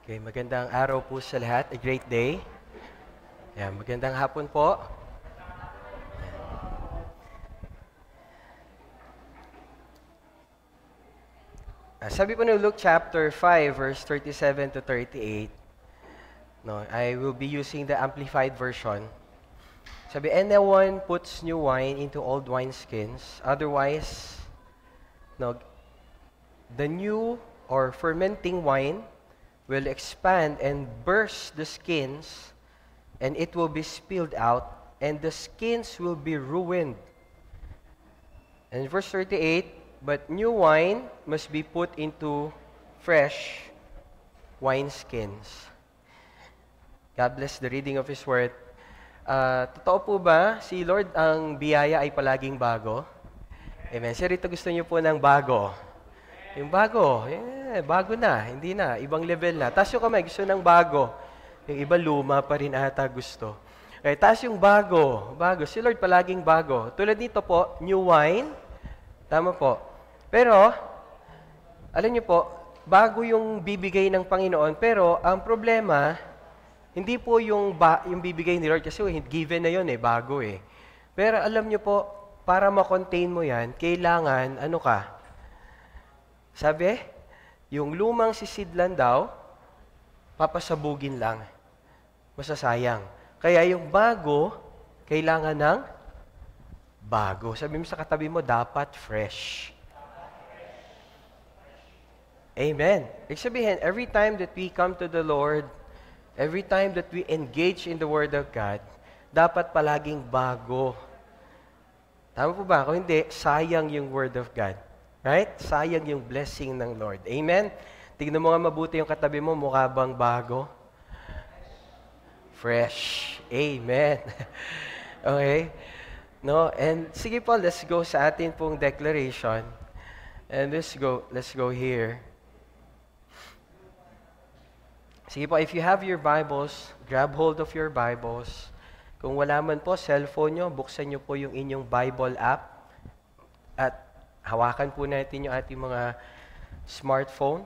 Okay, magandang araw po sa lahat. A great day. Ayan, magandang hapon po. Uh, sabi po ng Luke chapter 5, verse 37 to 38, no, I will be using the Amplified Version. Sabi, one puts new wine into old wineskins, otherwise, no, the new or fermenting wine will expand and burst the skins, and it will be spilled out, and the skins will be ruined. And verse 38, but new wine must be put into fresh wineskins. God bless the reading of His Word. Uh, totoo po ba, si Lord, ang biyaya ay palaging bago? Amen. Sir, ito gusto niyo po ng bago. Yung bago. Yeah. Eh, bago na, hindi na, ibang level na. Taas yung kamay, gusto ng bago. Yung iba luma pa rin ata gusto. Okay, eh, taas yung bago, bago. Si Lord palaging bago. Tulad nito po, new wine. Tama po. Pero, alam niyo po, bago yung bibigay ng Panginoon, pero ang problema, hindi po yung, ba, yung bibigay ni Lord kasi given na yon eh, bago eh. Pero alam niyo po, para ma-contain mo yan, kailangan, ano ka? Sabi, yung lumang sisidlan daw, papasabugin lang. Masasayang. Kaya yung bago, kailangan ng bago. Sabi mo sa katabi mo, dapat fresh. Amen. Ibig sabihin, every time that we come to the Lord, every time that we engage in the Word of God, dapat palaging bago. Tama po ba? Kung hindi, sayang yung Word of God. Right? Sayang yung blessing ng Lord. Amen? Tignan mo nga mabuti yung katabi mo, mukha bang bago? Fresh. Amen. okay? No? And sige po, let's go sa atin pong declaration. And let's go, let's go here. Sige po, if you have your Bibles, grab hold of your Bibles. Kung wala man po, cellphone nyo, buksan nyo po yung inyong Bible app. At Hawakan po natin yung ating mga smartphone,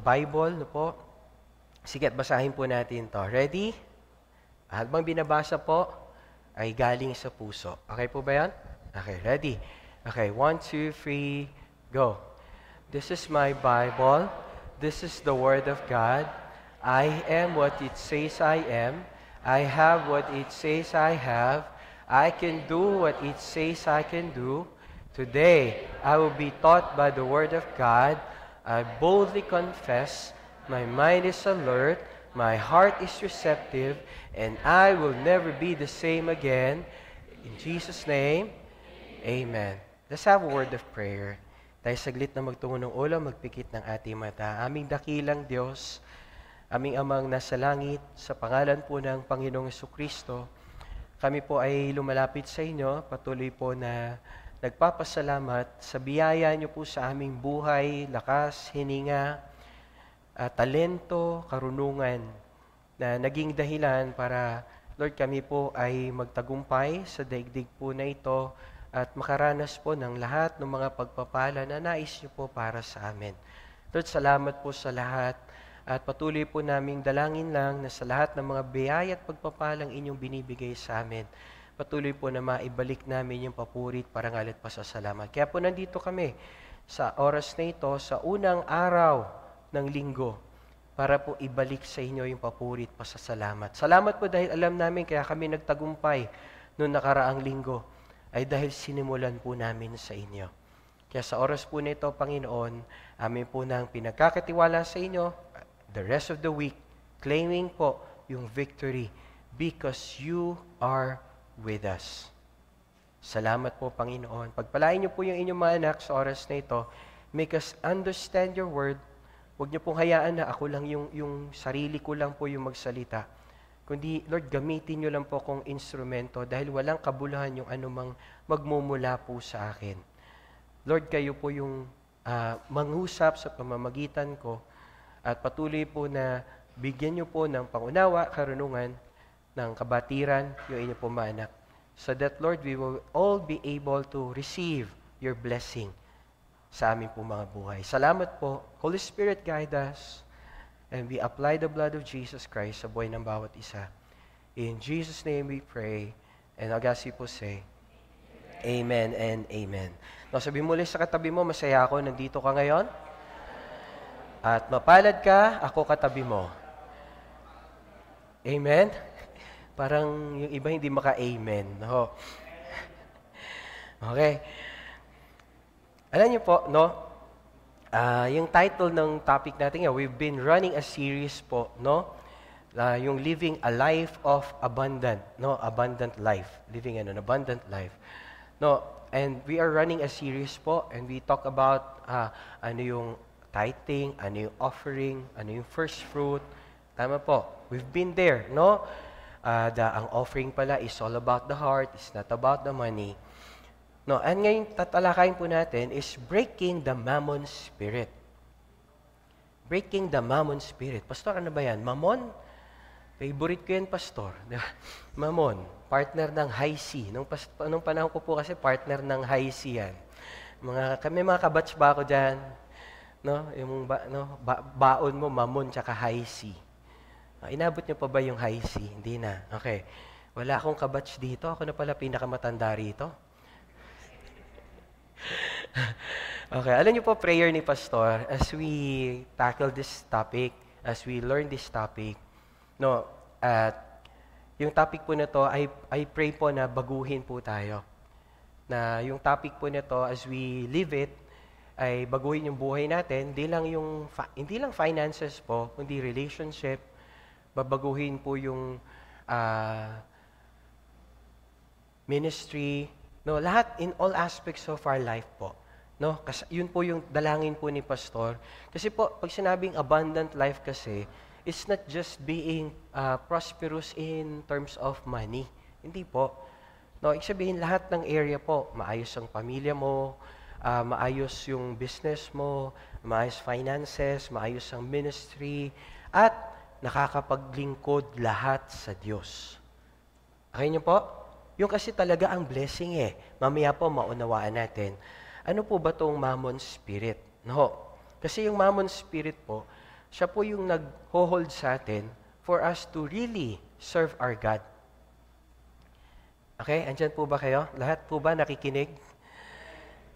Bible, no po. Sige, basahin po natin to. Ready? Habang binabasa po, ay galing sa puso. Okay po ba yan? Okay, ready? Okay, one, two, three, go. This is my Bible. This is the Word of God. I am what it says I am. I have what it says I have. I can do what it says I can do. Today, I will be taught by the Word of God. I boldly confess, my mind is alert, my heart is receptive, and I will never be the same again. In Jesus' name, Amen. Let's have a word of prayer. Tayo saglit na magtungo ng ulo, magpikit ng ating mata. Aming dakilang Diyos, aming amang nasa langit, sa pangalan po ng Panginoong Kristo, kami po ay lumalapit sa inyo, patuloy po na nagpapasalamat sa biyaya niyo po sa aming buhay, lakas, hininga, uh, talento, karunungan na naging dahilan para Lord kami po ay magtagumpay sa daigdig po na ito at makaranas po ng lahat ng mga pagpapala na nais niyo po para sa amin. Lord, salamat po sa lahat at patuloy po naming dalangin lang na sa lahat ng mga biyaya at pagpapalang inyong binibigay sa amin patuloy po na maibalik namin yung papuri at parangal at pasasalamat. Kaya po nandito kami sa oras na ito, sa unang araw ng linggo, para po ibalik sa inyo yung papuri at pasasalamat. Salamat po dahil alam namin kaya kami nagtagumpay noong nakaraang linggo ay dahil sinimulan po namin sa inyo. Kaya sa oras po nito, Panginoon, amin po ng pinagkakatiwala sa inyo the rest of the week, claiming po yung victory because you are with us. Salamat po, Panginoon. Pagpalain niyo po yung inyong mga anak sa oras na ito. Make us understand your word. Huwag niyo pong hayaan na ako lang yung, yung sarili ko lang po yung magsalita. Kundi, Lord, gamitin niyo lang po akong instrumento dahil walang kabuluhan yung anumang magmumula po sa akin. Lord, kayo po yung uh, mangusap sa pamamagitan ko at patuloy po na bigyan niyo po ng pangunawa, karunungan, ng kabatiran, yung inyo pumanak. So that, Lord, we will all be able to receive your blessing sa aming pong mga buhay. Salamat po. Holy Spirit, guide us. And we apply the blood of Jesus Christ sa buhay ng bawat isa. In Jesus' name we pray. And Agasi po say, Amen and Amen. No, sabi muli sa katabi mo, masaya ako, nandito ka ngayon. At mapalad ka, ako katabi mo. Amen? Parang yung iba hindi maka-amen. No? okay. Alam niyo po, no? Uh, yung title ng topic natin, uh, we've been running a series po, no? Uh, yung living a life of abundant, no? Abundant life. Living an abundant life. No, and we are running a series po, and we talk about uh, ano yung tithing, ano yung offering, ano yung first fruit. Tama po. We've been there, no? uh, ah, the, ang offering pala is all about the heart, it's not about the money. No, and ngayon tatalakayin po natin is breaking the mammon spirit. Breaking the mammon spirit. Pastor, ano ba yan? Mammon? Favorite ko yan, pastor. mammon, partner ng high C. Nung, pas, nung panahon ko po kasi, partner ng high C yan. Mga, kami mga kabatch ba ako dyan? No? Yung ba, no? Ba, baon mo, mammon, tsaka high C. Uh, inabot niyo pa ba yung high C? Hindi na. Okay. Wala akong kabatch dito. Ako na pala pinakamatanda rito. okay. Alam niyo po, prayer ni Pastor, as we tackle this topic, as we learn this topic, no, at yung topic po na to, I, I pray po na baguhin po tayo. Na yung topic po na to, as we live it, ay baguhin yung buhay natin, hindi lang yung hindi lang finances po, kundi relationship, babaguhin po yung uh, ministry, no, lahat in all aspects of our life po. No, kasi yun po yung dalangin po ni pastor. Kasi po pag sinabing abundant life kasi, it's not just being uh, prosperous in terms of money. Hindi po. No, ibig sabihin lahat ng area po, maayos ang pamilya mo, uh, maayos yung business mo, maayos finances, maayos ang ministry, at nakakapaglingkod lahat sa Diyos. Okay niyo po? Yung kasi talaga ang blessing eh. Mamaya po maunawaan natin. Ano po ba tong mammon spirit? No. Kasi yung mammon spirit po, siya po yung nag-hold sa atin for us to really serve our God. Okay? Andiyan po ba kayo? Lahat po ba nakikinig?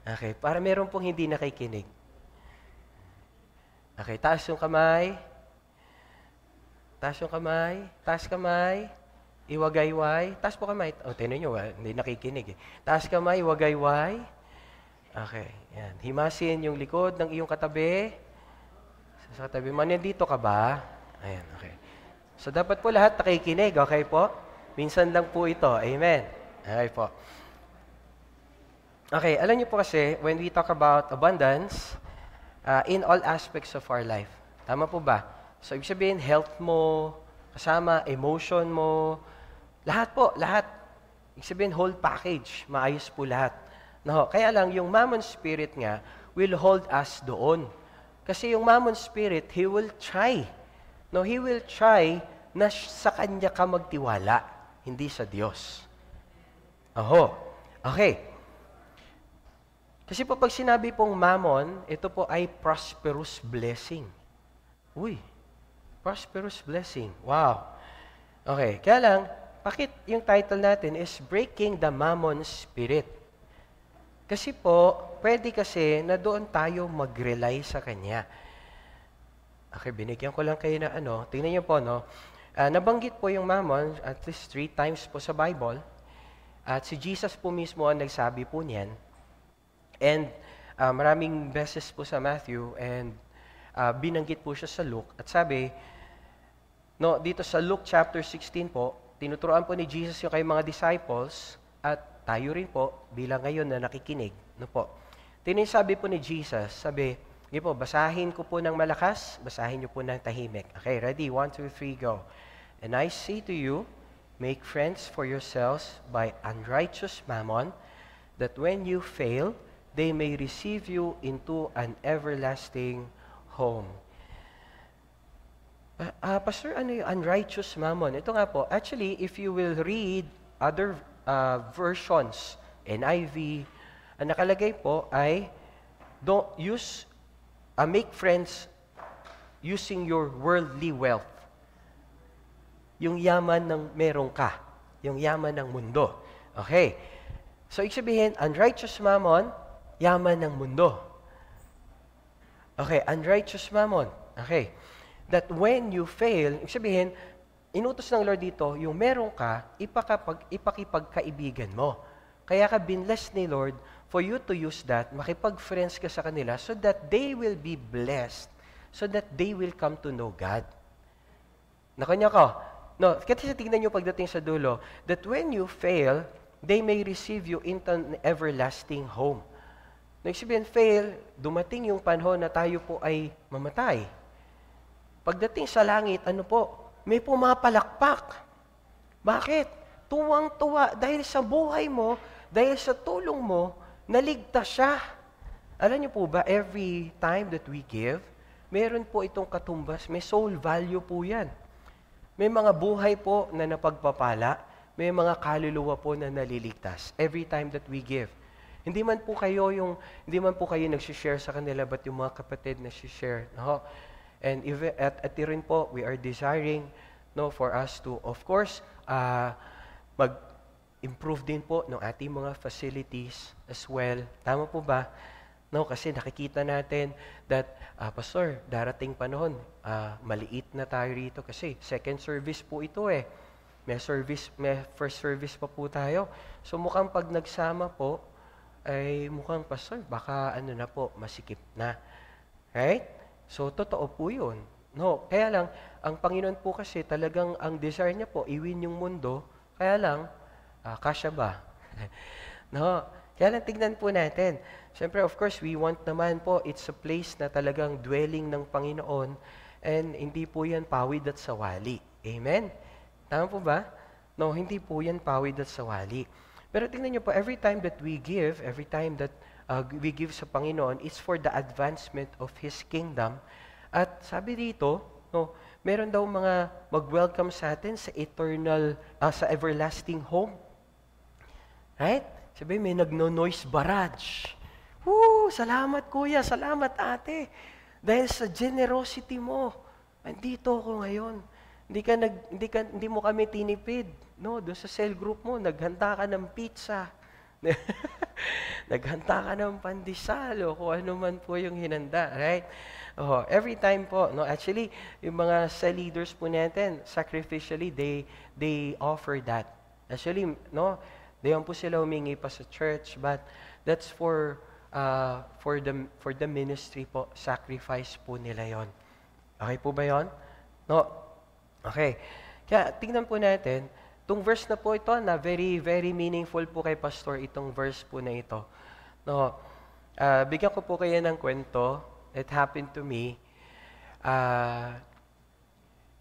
Okay. Para meron pong hindi nakikinig. Okay. Taas yung kamay. Tas yung kamay. Tas kamay. Iwagayway. Tas po kamay. O, oh, tinan nyo, ah, hindi nakikinig eh. Tas kamay, iwagayway. Okay, yan. Himasin yung likod ng iyong katabi. Sa, sa katabi mo, nandito ka ba? Ayan, okay. So, dapat po lahat nakikinig, okay po? Minsan lang po ito. Amen. Okay po. Okay, alam niyo po kasi, when we talk about abundance, uh, in all aspects of our life, tama po ba? So, ibig sabihin, health mo, kasama, emotion mo, lahat po, lahat. Ibig sabihin, whole package, maayos po lahat. No, kaya lang, yung mammon spirit nga will hold us doon. Kasi yung mammon spirit, he will try. No, he will try na sa kanya ka magtiwala, hindi sa Diyos. Aho. Okay. Kasi po pag sinabi pong mammon, ito po ay prosperous blessing. Uy, Prosperous blessing. Wow. Okay, kaya lang, bakit yung title natin is Breaking the Mammon Spirit? Kasi po, pwede kasi na doon tayo mag-rely sa Kanya. Okay, binigyan ko lang kayo na ano, tingnan niyo po, no? Uh, nabanggit po yung mammon at least three times po sa Bible. At si Jesus po mismo ang nagsabi po niyan. And uh, maraming beses po sa Matthew and uh, binanggit po siya sa Luke. At sabi, No, dito sa Luke chapter 16 po, tinuturuan po ni Jesus yung kay mga disciples at tayo rin po bilang ngayon na nakikinig. No po. Tinuloy sabi po ni Jesus, sabi, hindi po, basahin ko po ng malakas, basahin niyo po ng tahimik. Okay, ready? One, two, three, go. And I say to you, make friends for yourselves by unrighteous mammon, that when you fail, they may receive you into an everlasting home uh, Pastor, ano yung unrighteous mammon? Ito nga po, actually, if you will read other uh, versions, NIV, ang nakalagay po ay, don't use, uh, make friends using your worldly wealth. Yung yaman ng meron ka. Yung yaman ng mundo. Okay. So, ibig sabihin, unrighteous mammon, yaman ng mundo. Okay, unrighteous mammon. Okay that when you fail, ibig sabihin, inutos ng Lord dito, yung meron ka, ipakapag, ipakipagkaibigan mo. Kaya ka binless ni Lord for you to use that, makipag-friends ka sa kanila so that they will be blessed, so that they will come to know God. Nakanya ko? No, kasi tingnan nyo pagdating sa dulo, that when you fail, they may receive you into an everlasting home. Nang sabihin, fail, dumating yung panahon na tayo po ay mamatay. Pagdating sa langit, ano po? May pumapalakpak. Bakit? Tuwang-tuwa dahil sa buhay mo, dahil sa tulong mo, naligtas siya. Alam niyo po ba, every time that we give, meron po itong katumbas, may soul value po yan. May mga buhay po na napagpapala, may mga kaluluwa po na naliligtas every time that we give. Hindi man po kayo yung, hindi man po kayo nag-share sa kanila, but yung mga kapatid na share. No? And if at, at rin po, we are desiring no, for us to, of course, uh, mag-improve din po ng ating mga facilities as well. Tama po ba? No, kasi nakikita natin that, uh, Pastor, darating panahon, uh, maliit na tayo rito kasi second service po ito eh. May service, may first service pa po tayo. So mukhang pag nagsama po, ay mukhang pastor, baka ano na po, masikip na. Right? So, totoo po yun. No, kaya lang, ang Panginoon po kasi talagang ang desire niya po, iwin yung mundo. Kaya lang, ah, kasya ba? no, kaya lang tignan po natin. Siyempre, of course, we want naman po, it's a place na talagang dwelling ng Panginoon and hindi po yan pawid at sawali. Amen? Tama po ba? No, hindi po yan pawid at sawali. Pero tingnan niyo po, every time that we give, every time that uh, we give sa Panginoon, is for the advancement of His kingdom. At sabi dito, no, meron daw mga mag-welcome sa atin sa eternal, uh, sa everlasting home. Right? Sabi, may nagno-noise barrage. Woo! Salamat kuya, salamat ate. Dahil sa generosity mo, nandito ako ngayon. Hindi, ka nag, hindi, ka, hindi mo kami tinipid. No, doon sa cell group mo, naghanda ka ng pizza Naghanta ka ng pandesal o kung ano man po yung hinanda, right? Oh, every time po, no, actually, yung mga sa leaders po natin, sacrificially, they, they offer that. Actually, no, dayon po sila humingi pa sa church, but that's for, uh, for, the, for the ministry po, sacrifice po nila yon. Okay po ba yon? No? Okay. Kaya, tingnan po natin, Itong verse na po ito, na very, very meaningful po kay Pastor itong verse po na ito. No, uh, bigyan ko po kayo ng kwento. It happened to me. Uh,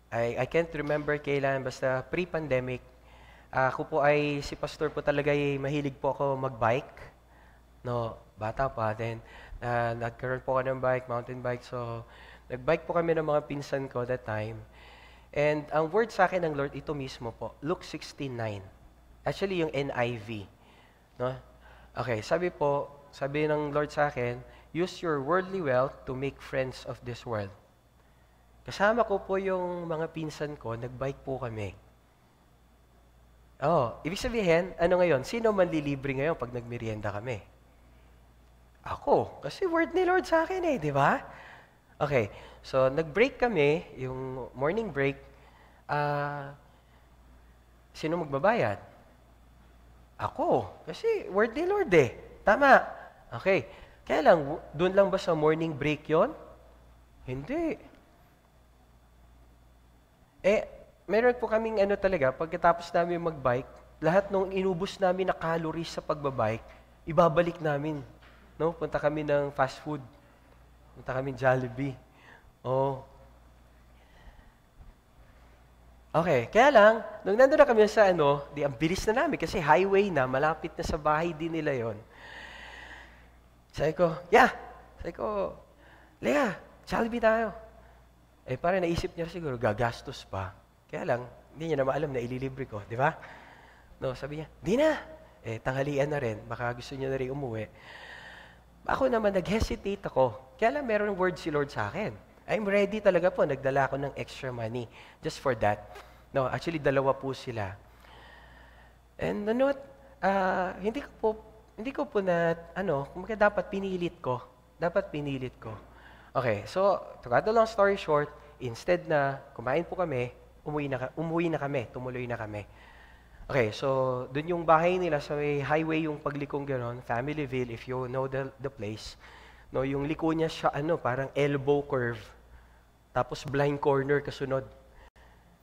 I, I can't remember kailan, basta pre-pandemic. Uh, ako po ay, si Pastor po talaga ay mahilig po ako mag-bike. No, bata pa. Then, uh, nagkaroon po ako ng bike, mountain bike. So, nagbike po kami ng mga pinsan ko that time. And ang word sa akin ng Lord, ito mismo po, Luke 16.9. Actually, yung NIV. No? Okay, sabi po, sabi ng Lord sa akin, use your worldly wealth to make friends of this world. Kasama ko po yung mga pinsan ko, nagbike po kami. Oh, ibig sabihin, ano ngayon, sino man lilibre ngayon pag nagmerienda kami? Ako, kasi word ni Lord sa akin eh, di ba? Okay, So, nag-break kami, yung morning break, uh, sino magbabayad? Ako. Kasi word ni Lord eh. Tama. Okay. Kaya lang, doon lang ba sa morning break yon? Hindi. Eh, meron po kaming ano talaga, pagkatapos namin magbike, lahat ng inubos namin na calories sa pagbabike, ibabalik namin. No? Punta kami ng fast food. Punta kami Jollibee. Oh. Okay, kaya lang, nung nandun na kami sa ano, di ang bilis na namin kasi highway na, malapit na sa bahay din nila yon. Sabi ko, yeah, sabi ko, Lea, Jollibee tayo. Eh, para naisip niya siguro, gagastos pa. Kaya lang, hindi niya na maalam na ililibre ko, di ba? No, sabi niya, di na. Eh, tanghalian na rin, baka gusto niya na rin umuwi. Ako naman, nag-hesitate ako. Kaya lang, meron word si Lord sa akin. I'm ready talaga po. Nagdala ako ng extra money just for that. No, actually, dalawa po sila. And ano, uh, hindi ko po, hindi ko po na, ano, kumbaga dapat pinilit ko. Dapat pinilit ko. Okay, so, to cut the long story short, instead na kumain po kami, umuwi na, umuwi na kami, tumuloy na kami. Okay, so, dun yung bahay nila sa may highway yung paglikong gano'n, Familyville, if you know the, the place. No, yung liko niya siya, ano, parang elbow curve. Tapos blind corner kasunod.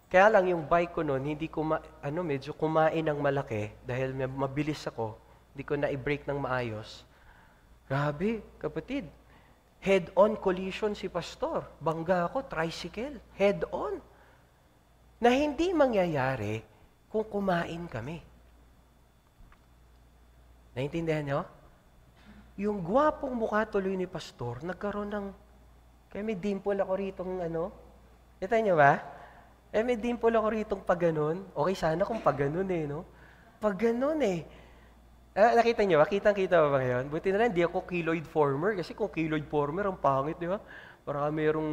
Kaya lang yung bike ko noon, hindi ko ma- ano, medyo kumain ng malaki dahil mabilis ako. Hindi ko na i-brake ng maayos. Grabe, kapatid. Head-on collision si pastor. Bangga ako, tricycle. Head-on. Na hindi mangyayari kung kumain kami. Naintindihan niyo? Yung gwapong mukha tuloy ni pastor, nagkaroon ng kaya may dimple ako rito ng ano. Kita niyo ba? Eh, may dimple ako rito pag ganun. Okay, sana kung pag ganun eh, no? Pag ganun eh. Ah, nakita niyo ba? Kitang-kita ba ba ngayon? Buti na lang, hindi ako keloid former. Kasi kung keloid former, ang pangit, di ba? Para mayroong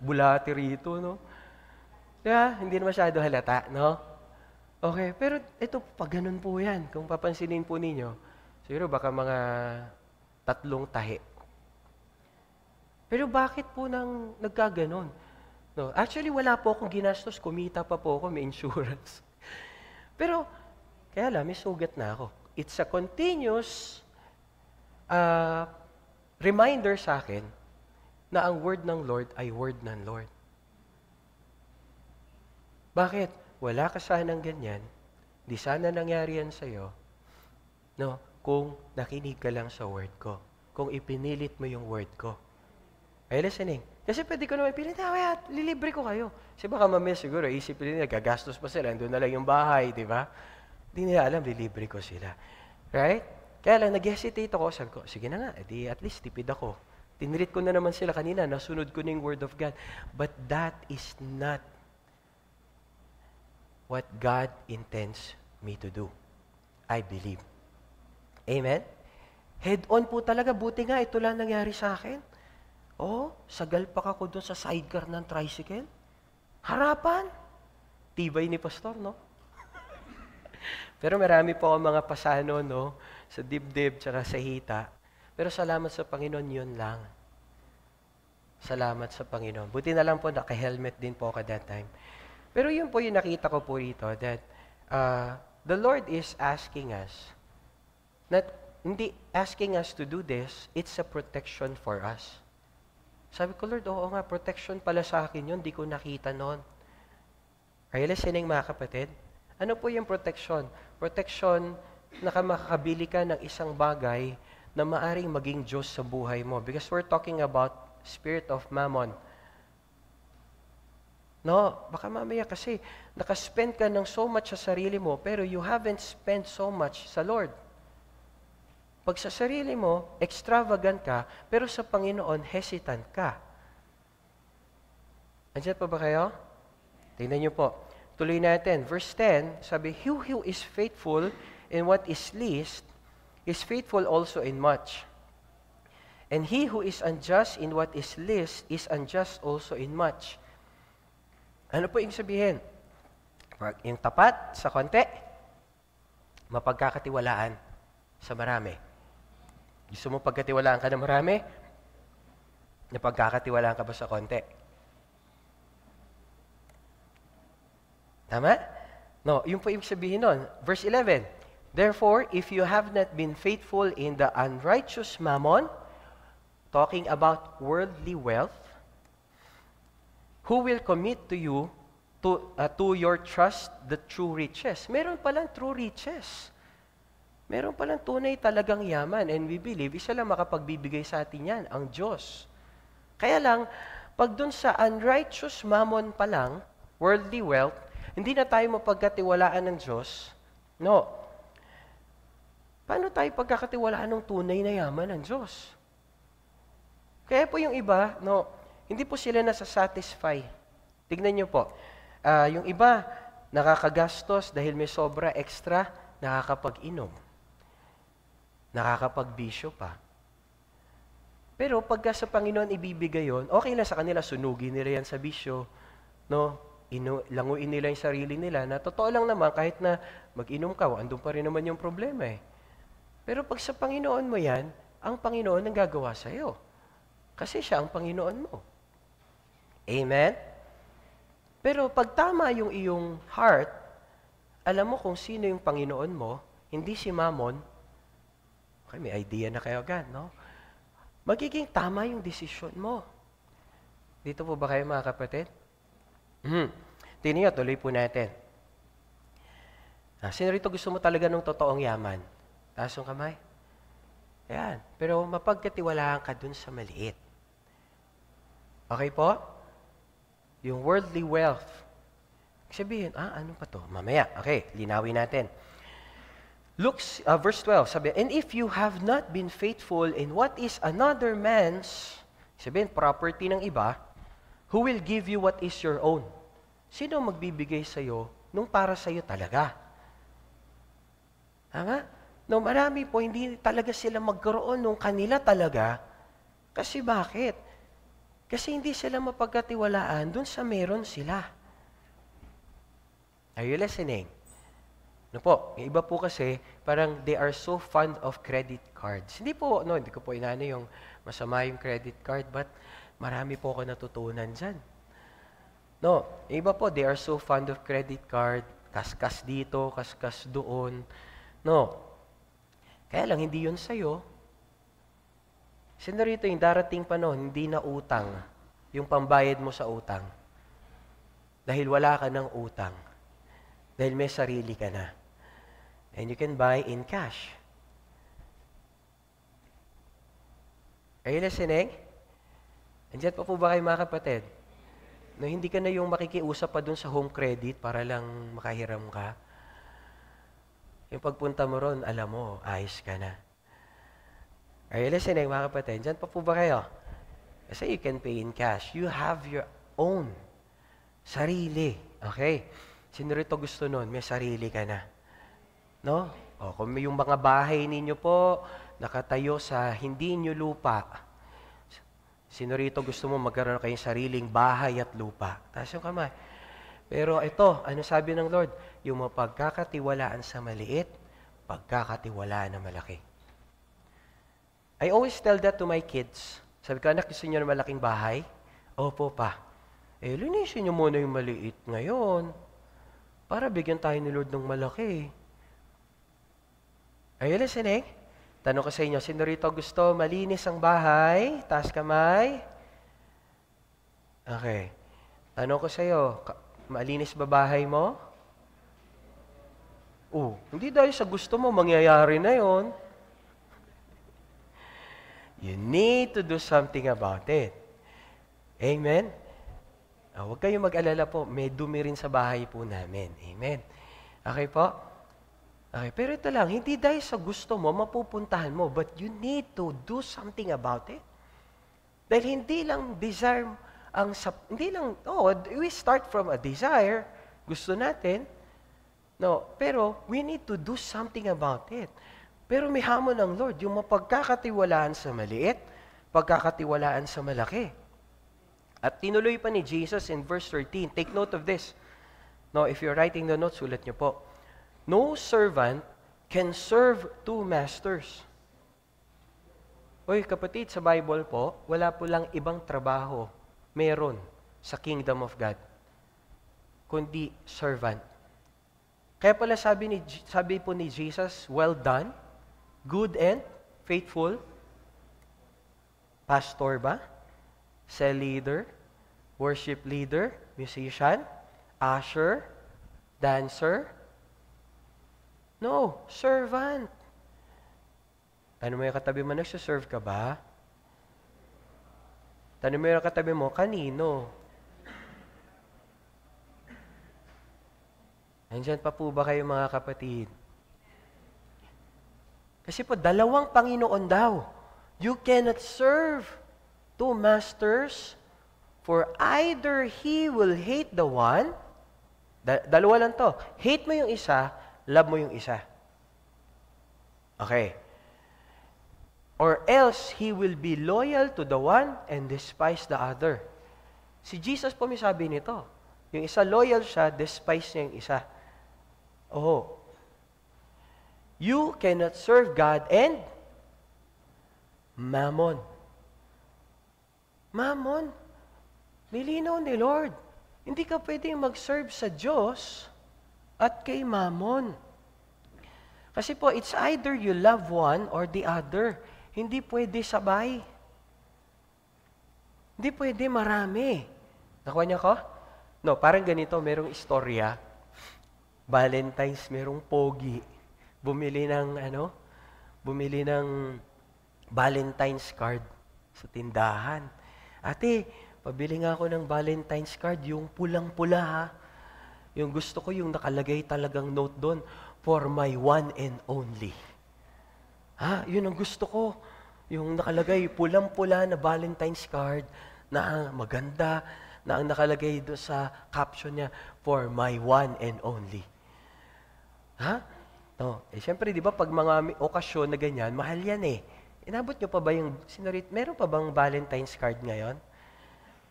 bulati rito, no? Di ba? Hindi na masyado halata, no? Okay, pero ito, pag ganun po yan, kung papansinin po ninyo, siguro baka mga tatlong tahi pero bakit po nang nagkaganon? No, actually, wala po akong ginastos. Kumita pa po ako, may insurance. Pero, kaya lang, may sugat na ako. It's a continuous uh, reminder sa akin na ang word ng Lord ay word ng Lord. Bakit? Wala ka sanang ganyan. Di sana nangyari yan sa'yo. No? Kung nakinig ka lang sa word ko. Kung ipinilit mo yung word ko. Are you listening? Kasi pwede ko naman pilit, ah, wait, lilibre ko kayo. Kasi baka mamaya siguro, isip nila, gagastos pa sila, doon na lang yung bahay, di ba? Hindi nila alam, lilibre ko sila. Right? Kaya lang, nag-hesitate ako. Sabi ko, sige na nga, edi at least tipid ako. Tinrit ko na naman sila kanina, nasunod ko na yung Word of God. But that is not what God intends me to do. I believe. Amen? Head on po talaga. Buti nga, ito lang nangyari sa akin. Oh, sagal pa ako doon sa sidecar ng tricycle. Harapan. Tibay ni pastor, no? Pero marami po ako mga pasano, no? Sa dibdib, tsaka sa hita. Pero salamat sa Panginoon, yun lang. Salamat sa Panginoon. Buti na lang po, naka-helmet din po ako that time. Pero yun po yung nakita ko po rito, that uh, the Lord is asking us, not, hindi asking us to do this, it's a protection for us. Sabi ko, Lord, oo nga, protection pala sa akin yun, di ko nakita noon. Are you listening, mga kapatid? Ano po yung protection? Protection na makakabili ka ng isang bagay na maaring maging Diyos sa buhay mo. Because we're talking about spirit of mammon. No, baka mamaya kasi nakaspend ka ng so much sa sarili mo, pero you haven't spent so much sa Lord. Pag sa sarili mo, extravagant ka, pero sa Panginoon, hesitant ka. Andiyan pa ba kayo? Tingnan niyo po. Tuloy natin. Verse 10, sabi, He who is faithful in what is least is faithful also in much. And he who is unjust in what is least is unjust also in much. Ano po yung sabihin? Yung tapat sa konti, mapagkakatiwalaan sa marami. Gusto mo pagkatiwalaan ka na marami? Napagkakatiwalaan ka ba sa konti? Tama? No, yung po ibig sabihin nun. Verse 11, Therefore, if you have not been faithful in the unrighteous mammon, talking about worldly wealth, who will commit to you to, uh, to your trust the true riches? Meron palang true riches. Meron palang tunay talagang yaman and we believe isa lang makapagbibigay sa atin yan, ang Diyos. Kaya lang, pag dun sa unrighteous mammon pa lang, worldly wealth, hindi na tayo mapagkatiwalaan ng Diyos. No. Paano tayo pagkakatiwalaan ng tunay na yaman ng Diyos? Kaya po yung iba, no, hindi po sila nasasatisfy. Tignan nyo po. Uh, yung iba, nakakagastos dahil may sobra extra, nakakapag-inom nakakapagbisyo pa. Pero pagka sa Panginoon ibibigay yon, okay lang sa kanila, sunugin nila yan sa bisyo, no? Inu languin nila yung sarili nila na totoo lang naman kahit na mag-inom ka, andun pa rin naman yung problema eh. Pero pag sa Panginoon mo yan, ang Panginoon ang gagawa sa iyo. Kasi siya ang Panginoon mo. Amen? Pero pag tama yung iyong heart, alam mo kung sino yung Panginoon mo, hindi si Mammon, Okay, may idea na kayo agad, no? Magiging tama yung desisyon mo. Dito po ba kayo mga kapatid? Hmm. Tingnan tuloy po natin. Ah, sino rito gusto mo talaga ng totoong yaman? Taas yung kamay. Ayan. Pero mapagkatiwalaan ka dun sa maliit. Okay po? Yung worldly wealth. Sabihin, ah, ano pa to? Mamaya. Okay, linawin natin. Looks, uh, verse 12, sabi, And if you have not been faithful in what is another man's, sabihin, property ng iba, who will give you what is your own? Sino magbibigay sa'yo nung para sa'yo talaga? Tama? No, marami po, hindi talaga sila magkaroon nung kanila talaga. Kasi bakit? Kasi hindi sila mapagkatiwalaan dun sa meron sila. Are you listening? Ano po, yung iba po kasi, parang they are so fond of credit cards. Hindi po, no, hindi ko po inano yung masama yung credit card, but marami po ako natutunan dyan. No, yung iba po, they are so fond of credit card, kaskas dito, kaskas doon. No, kaya lang, hindi yun sa'yo. Senyorito, yung darating pa noon, hindi na utang yung pambayad mo sa utang. Dahil wala ka ng utang. Dahil may sarili ka na and you can buy in cash. Are you listening? Andiyan pa po ba kayo mga kapatid? No, hindi ka na yung makikiusap pa dun sa home credit para lang makahiram ka. Yung pagpunta mo ron, alam mo, ayos ka na. Are you listening mga kapatid? Diyan pa po ba kayo? Kasi you can pay in cash. You have your own. Sarili. Okay? Sino rito gusto nun? May sarili ka na. No? O, kung yung mga bahay ninyo po, nakatayo sa hindi inyo lupa, sino rito gusto mo magkaroon kayong sariling bahay at lupa? Taas yung kamay. Pero ito, ano sabi ng Lord? Yung mapagkakatiwalaan sa maliit, pagkakatiwalaan na malaki. I always tell that to my kids. Sabi ko, anak, gusto nyo ng malaking bahay? Opo, pa. Eh, linisin nyo muna yung maliit ngayon para bigyan tayo ni Lord ng malaki. Are you listening? Tanong ko sa inyo, sino rito gusto malinis ang bahay? Taas kamay. Okay. Tanong ko sa iyo, malinis ba bahay mo? Oh, hindi dahil sa gusto mo, mangyayari na yon. You need to do something about it. Amen? Ah, huwag kayong mag-alala po, may dumi rin sa bahay po namin. Amen? Okay po? Okay, pero ito lang, hindi dahil sa gusto mo, mapupuntahan mo, but you need to do something about it. Dahil hindi lang desire ang, sa, hindi lang, oh, we start from a desire, gusto natin, no, pero we need to do something about it. Pero may hamon ng Lord, yung mapagkakatiwalaan sa maliit, pagkakatiwalaan sa malaki. At tinuloy pa ni Jesus in verse 13, take note of this. No, if you're writing the notes, sulat niyo po No servant can serve two masters. Uy, kapatid, sa Bible po, wala po lang ibang trabaho meron sa kingdom of God, kundi servant. Kaya pala sabi, ni, sabi po ni Jesus, well done, good and faithful, pastor ba? Cell leader, worship leader, musician, usher, dancer, No, servant. Ano may katabi mo, nagsiserve ka ba? Tanong mo yung katabi mo, kanino? Andiyan pa po ba kayo mga kapatid? Kasi po, dalawang Panginoon daw. You cannot serve two masters for either he will hate the one, da- dalawa lang to, hate mo yung isa, love mo yung isa. Okay. Or else, he will be loyal to the one and despise the other. Si Jesus po may sabi nito. Yung isa loyal siya, despise niya yung isa. Oh. You cannot serve God and mammon. Mammon. Nilinaw ni Lord. Hindi ka pwedeng mag-serve sa Diyos at kay mamon. Kasi po, it's either you love one or the other. Hindi pwede sabay. Hindi pwede marami. Nakuha niya ko? No, parang ganito, merong istorya. Valentine's, merong pogi. Bumili ng, ano, bumili ng Valentine's card sa tindahan. Ate, pabili nga ako ng Valentine's card, yung pulang-pula ha. Yung gusto ko, yung nakalagay talagang note doon, for my one and only. Ha? Yun ang gusto ko. Yung nakalagay, pulang-pula na Valentine's card, na maganda, na ang nakalagay doon sa caption niya, for my one and only. Ha? No. Eh, syempre, di ba, pag mga okasyon na ganyan, mahal yan eh. Inabot nyo pa ba yung, sinorit, meron pa bang Valentine's card ngayon?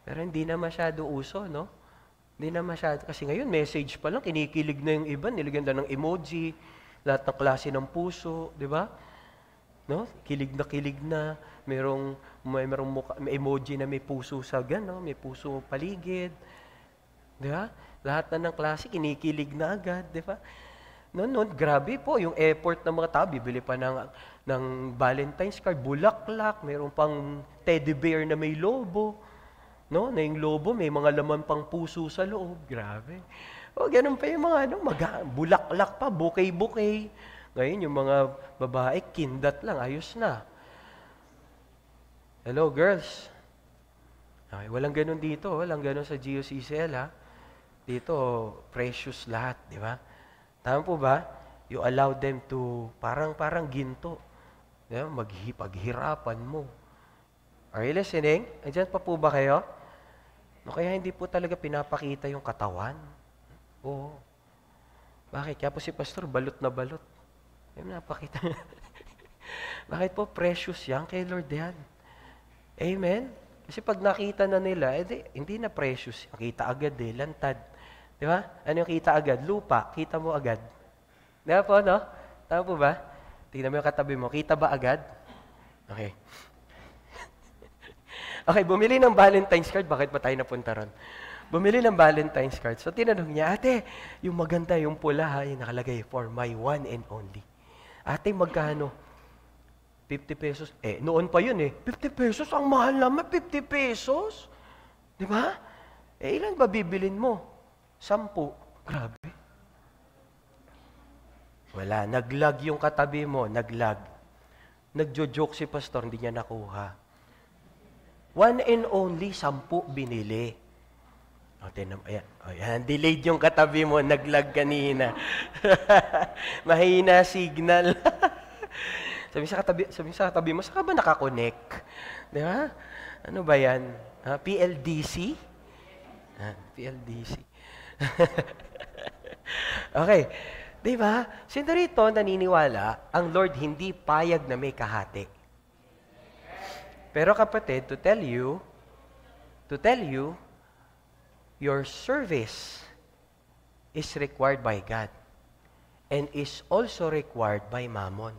Pero hindi na masyado uso, no? Hindi na masyado. Kasi ngayon, message pa lang, kinikilig na yung iba, niligyan na ng emoji, lahat ng klase ng puso, di ba? No? Kilig na kilig na, merong, may, merong muka, may emoji na may puso sa gano, may puso paligid, di ba? Lahat na ng klase, kinikilig na agad, di ba? No, no, grabe po yung effort ng mga tao, bibili pa ng, ng Valentine's card, bulaklak, meron pang teddy bear na may lobo, No? Na yung lobo, may mga laman pang puso sa loob. Grabe. O, ganun pa yung mga ano, mag- bulaklak pa, bukay-bukay. Ngayon, yung mga babae, kindat lang, ayos na. Hello, girls. Okay, walang ganun dito. Walang ganun sa GeoCCL, ha? Dito, precious lahat, di ba? Tama po ba? You allow them to, parang, parang ginto. Diba? Maghipag-hirapan mo. Are you listening? Andiyan pa po ba kayo? No, kaya hindi po talaga pinapakita yung katawan. Oo. Bakit? Kaya po si Pastor, balot na balot. Ayun, napakita niya. Bakit po precious yan kay Lord yan? Amen? Kasi pag nakita na nila, edi, eh hindi na precious. Nakita agad eh, lantad. Di ba? Ano yung kita agad? Lupa, kita mo agad. Di ba po, no? Tama po ba? Tingnan mo yung katabi mo, kita ba agad? Okay. Okay, bumili ng Valentine's card. Bakit pa tayo napunta ron? Bumili ng Valentine's card. So tinanong niya, ate, yung maganda, yung pula, ha, yung nakalagay, for my one and only. Ate, magkano? 50 pesos. Eh, noon pa yun eh. 50 pesos? Ang mahal naman, 50 pesos? Di ba? Eh, ilan ba bibilin mo? Sampu. Grabe. Wala. Naglag yung katabi mo. Naglag. Nagjo-joke si pastor, hindi niya nakuha. One and only, sampu binili. O, tinam, ayan, ayan, delayed yung katabi mo, naglag kanina. Mahina signal. sabi sa katabi, sabi sa katabi mo, saan ba nakakonek? Di ba? Ano ba yan? Ha? PLDC? Ha, PLDC. okay. Di ba? rito naniniwala, ang Lord hindi payag na may kahati. Pero kapatid, to tell you, to tell you, your service is required by God and is also required by mammon.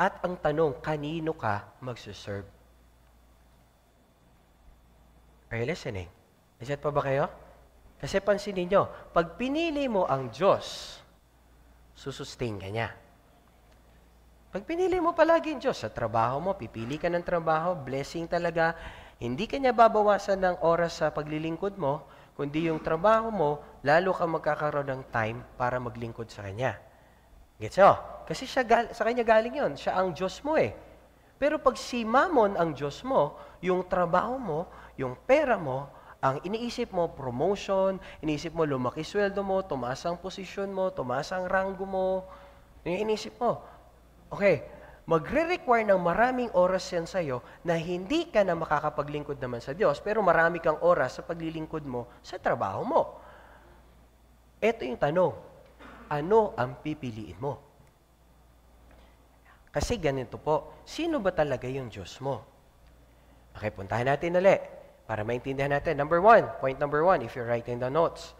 At ang tanong, kanino ka magsuserve? Are you listening? Is that pa ba kayo? Kasi pansinin nyo, pag pinili mo ang Diyos, susustain ka niya. Pag pinili mo palagi ang Diyos, sa trabaho mo, pipili ka ng trabaho, blessing talaga, hindi ka niya babawasan ng oras sa paglilingkod mo, kundi yung trabaho mo, lalo ka magkakaroon ng time para maglingkod sa Kanya. Gets nyo? Kasi siya, sa Kanya galing yon Siya ang Diyos mo eh. Pero pag si Mamon ang Diyos mo, yung trabaho mo, yung pera mo, ang iniisip mo, promotion, iniisip mo, lumaki sweldo mo, tumaas ang posisyon mo, tumaas ang ranggo mo, yung iniisip mo, Okay, magre-require ng maraming oras yan sa'yo na hindi ka na makakapaglingkod naman sa Diyos, pero marami kang oras sa paglilingkod mo sa trabaho mo. Ito yung tanong, ano ang pipiliin mo? Kasi ganito po, sino ba talaga yung Diyos mo? Okay, puntahan natin ulit para maintindihan natin. Number one, point number one, if you're writing the notes.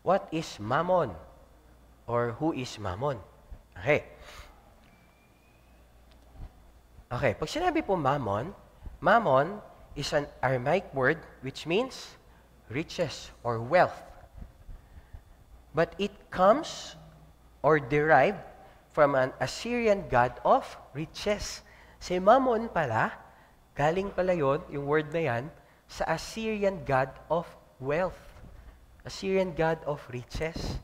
What is mammon? Or who is mammon? Okay. Okay, pag sinabi po mammon, mammon is an Aramaic word which means riches or wealth. But it comes or derived from an Assyrian god of riches. Si Mammon pala, galing pala yon, yung word na yan, sa Assyrian god of wealth. Assyrian god of riches.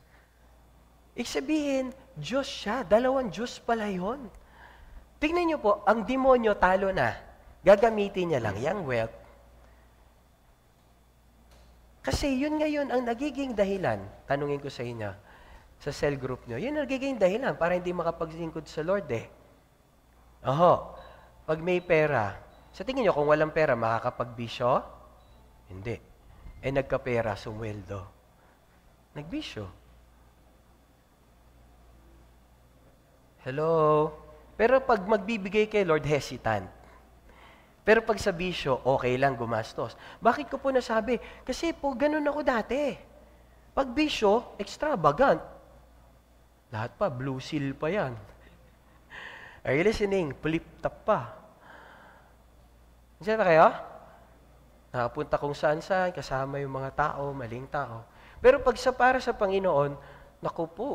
Ibig sabihin, Diyos siya. Dalawang Diyos pala yon. Tingnan niyo po, ang demonyo talo na. Gagamitin niya lang yung wealth. Kasi yun ngayon ang nagiging dahilan, tanungin ko sa inyo, sa cell group niyo, yun ang nagiging dahilan para hindi makapaglingkod sa Lord eh. Oho, pag may pera, sa tingin niyo kung walang pera, makakapagbisyo? Hindi. Eh nagkapera, sumweldo. Nagbisyo. Hello? Pero pag magbibigay kay Lord, hesitant. Pero pag sa bisyo, okay lang gumastos. Bakit ko po nasabi? Kasi po, ganun ako dati. Pag bisyo, extravagant. Lahat pa, blue seal pa yan. Are you listening? Flip-top pa. Diyan ba kayo? Nakapunta kung saan-saan, kasama yung mga tao, maling tao. Pero pag sa para sa Panginoon, naku po,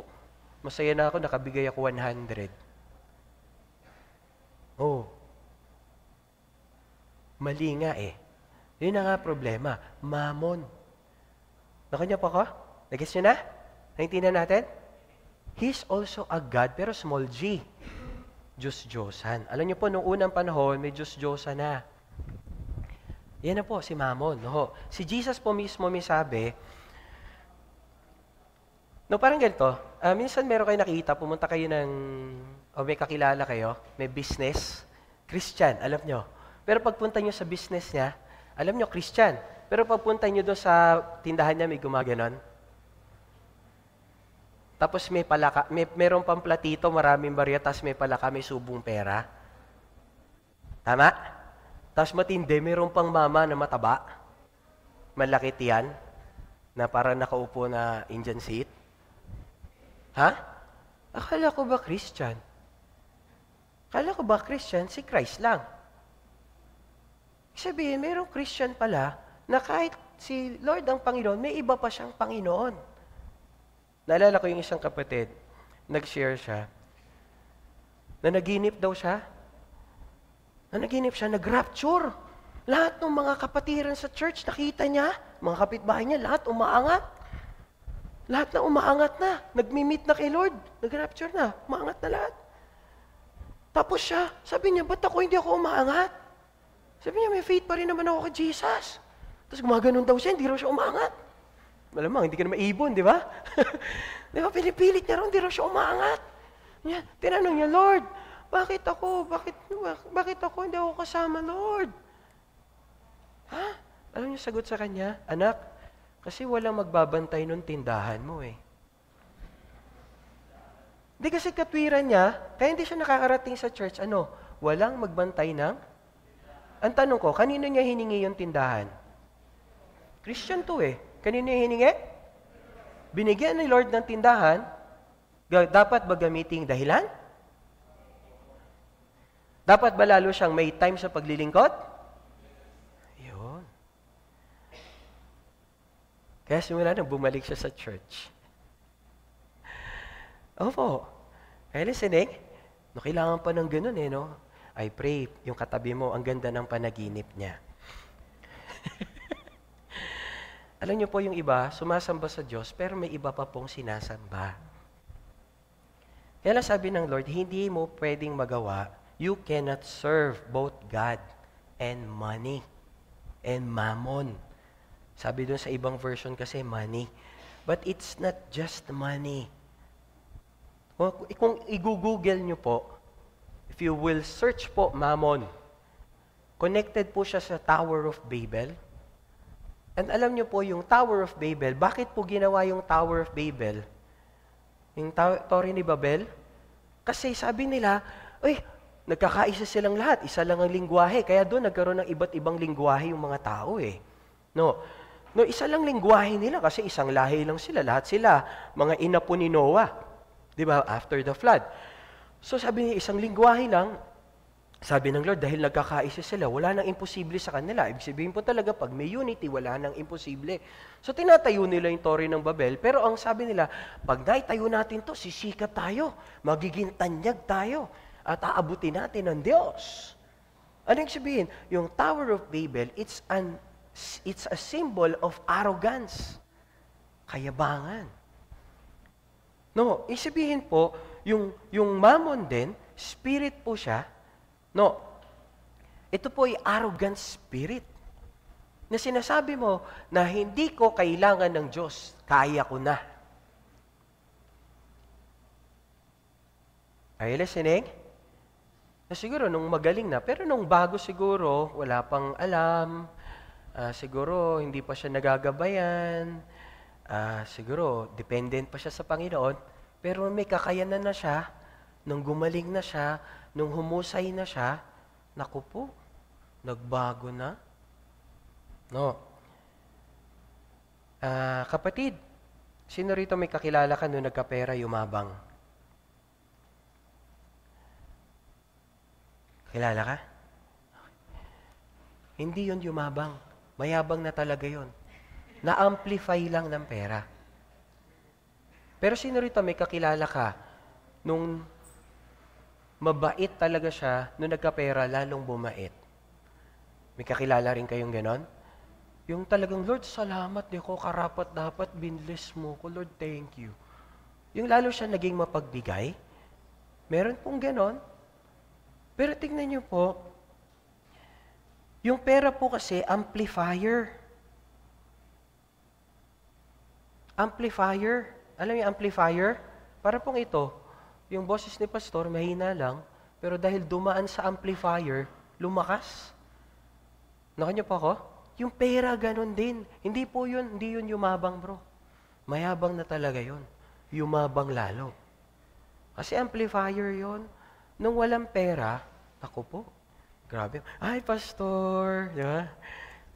masaya na ako, nakabigay ako 100. Oh. Mali nga eh. Yun na nga problema. Mamon. Nakanya po ko? Nag-guess niyo na? Naintinan natin? He's also a God, pero small g. Diyos Diyosan. Alam niyo po, nung unang panahon, may Diyos Diyosan na. Yan na po, si Mamon. No? Si Jesus po mismo may sabi, no, parang ganito, uh, minsan meron kayo nakita, pumunta kayo ng o may kakilala kayo, may business, Christian, alam nyo. Pero pagpunta nyo sa business niya, alam nyo, Christian. Pero pagpunta nyo doon sa tindahan niya, may gumaganon. Tapos may palaka, may, meron pang platito, maraming barya, tapos may palaka, may subong pera. Tama? Tapos matindi, meron pang mama na mataba, malaki tiyan, na para nakaupo na Indian seat. Ha? Akala ko ba Christian? Kala ko ba Christian, si Christ lang. Sabihin, mayroong Christian pala na kahit si Lord ang Panginoon, may iba pa siyang Panginoon. Naalala ko yung isang kapatid, nag-share siya, na naginip daw siya, na naginip siya, nag-rapture. Lahat ng mga kapatiran sa church, nakita niya, mga kapitbahay niya, lahat umaangat. Lahat na umaangat na. Nagmi-meet na kay Lord. Nag-rapture na. Umaangat na lahat. Tapos siya, sabi niya, ba't ako hindi ako umaangat? Sabi niya, may faith pa rin naman ako kay Jesus. Tapos gumaganon daw siya, hindi raw siya umaangat. Malamang, hindi ka na maibon, di ba? di ba, pinipilit niya raw, hindi raw siya umaangat. Niya, tinanong niya, Lord, bakit ako? Bakit, bakit ako hindi ako kasama, Lord? Ha? Alam niyo sagot sa kanya? Anak, kasi walang magbabantay nung tindahan mo eh. Hindi kasi katwiran niya, kaya hindi siya nakakarating sa church, ano, walang magbantay ng? Ang tanong ko, kanino niya hiningi yung tindahan? Christian to eh. Kanino niya hiningi? Binigyan ni Lord ng tindahan, dapat ba gamitin dahilan? Dapat ba lalo siyang may time sa paglilingkod? Yun. Kaya simula nang bumalik siya sa church, Opo. Are eh, you listening? No, kailangan pa ng ganun eh, no? I pray, yung katabi mo, ang ganda ng panaginip niya. Alam niyo po yung iba, sumasamba sa Diyos, pero may iba pa pong sinasamba. Kaya sabi ng Lord, hindi mo pwedeng magawa, you cannot serve both God and money and mammon. Sabi doon sa ibang version kasi money. But it's not just money. Kung i-google nyo po, if you will search po Mammon, connected po siya sa Tower of Babel. And alam nyo po yung Tower of Babel, bakit po ginawa yung Tower of Babel? Yung Tower ni Babel? Kasi sabi nila, uy, nagkakaisa silang lahat, isa lang ang lingwahe. Kaya doon nagkaroon ng iba't ibang lingwahe yung mga tao eh. No, no isa lang lingwahe nila kasi isang lahi lang sila, lahat sila, mga ina po ni Noah. Di ba? After the flood. So sabi ni isang lingwahe lang, sabi ng Lord, dahil nagkakaisa sila, wala nang imposible sa kanila. Ibig sabihin po talaga, pag may unity, wala nang imposible. So tinatayo nila yung Torre ng Babel, pero ang sabi nila, pag naitayo natin to, sisikap tayo, magiging tanyag tayo, at aabutin natin ang Diyos. Ano yung sabihin? Yung Tower of Babel, it's, an, it's a symbol of arrogance, kayabangan. No, isabihin po, yung, yung mammon din, spirit po siya. No, ito po ay arrogant spirit. Na sinasabi mo na hindi ko kailangan ng Diyos, kaya ko na. Are you listening? Na siguro nung magaling na, pero nung bago siguro, wala pang alam, uh, siguro hindi pa siya nagagabayan, uh, siguro dependent pa siya sa Panginoon, pero may kakayanan na siya, nung gumaling na siya, nung humusay na siya, naku po, nagbago na. No. Uh, kapatid, sino rito may kakilala ka nung nagkapera yumabang? Kilala ka? Hindi yon yumabang. Mayabang na talaga yon na-amplify lang ng pera. Pero sino rito may kakilala ka nung mabait talaga siya, nung nagkapera, lalong bumait? May kakilala rin kayong ganon? Yung talagang, Lord, salamat, di ko karapat dapat, binless mo ko, Lord, thank you. Yung lalo siya naging mapagbigay, meron pong ganon. Pero tingnan niyo po, yung pera po kasi amplifier. amplifier. Alam yung amplifier? Para pong ito, yung boses ni pastor, mahina lang, pero dahil dumaan sa amplifier, lumakas. Nakanyo po ako? Yung pera, ganun din. Hindi po yun, hindi yun yumabang, bro. Mayabang na talaga yun. Yumabang lalo. Kasi amplifier yon Nung walang pera, ako po, grabe. Ay, pastor! Di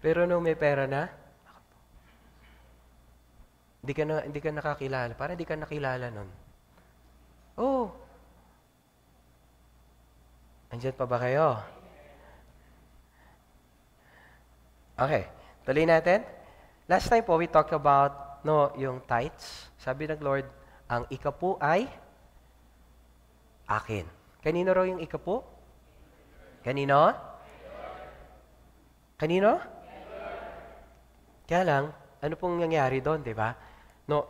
Pero nung may pera na, hindi ka, na, hindi ka nakakilala. Parang hindi ka nakilala nun. Oh. Andiyan pa ba kayo? Okay. Tuloy natin. Last time po, we talked about no, yung tithes. Sabi ng Lord, ang ikapu ay akin. Kanino raw yung ikapu? Kanino? Kanino? Kaya lang, ano pong nangyari doon, di ba? No?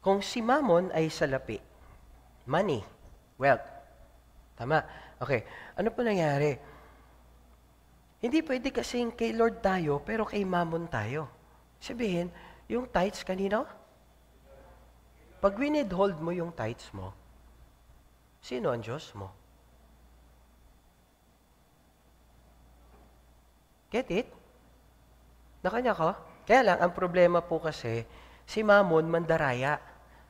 Kung si Mammon ay salapi, money, wealth. Tama. Okay. Ano po nangyari? Hindi pwede kasi kay Lord tayo, pero kay Mammon tayo. Sabihin, yung tights kanino? Pag winidhold mo yung tights mo, sino ang Diyos mo? Get it? Nakanya ka? Kaya lang, ang problema po kasi, si Mamon mandaraya.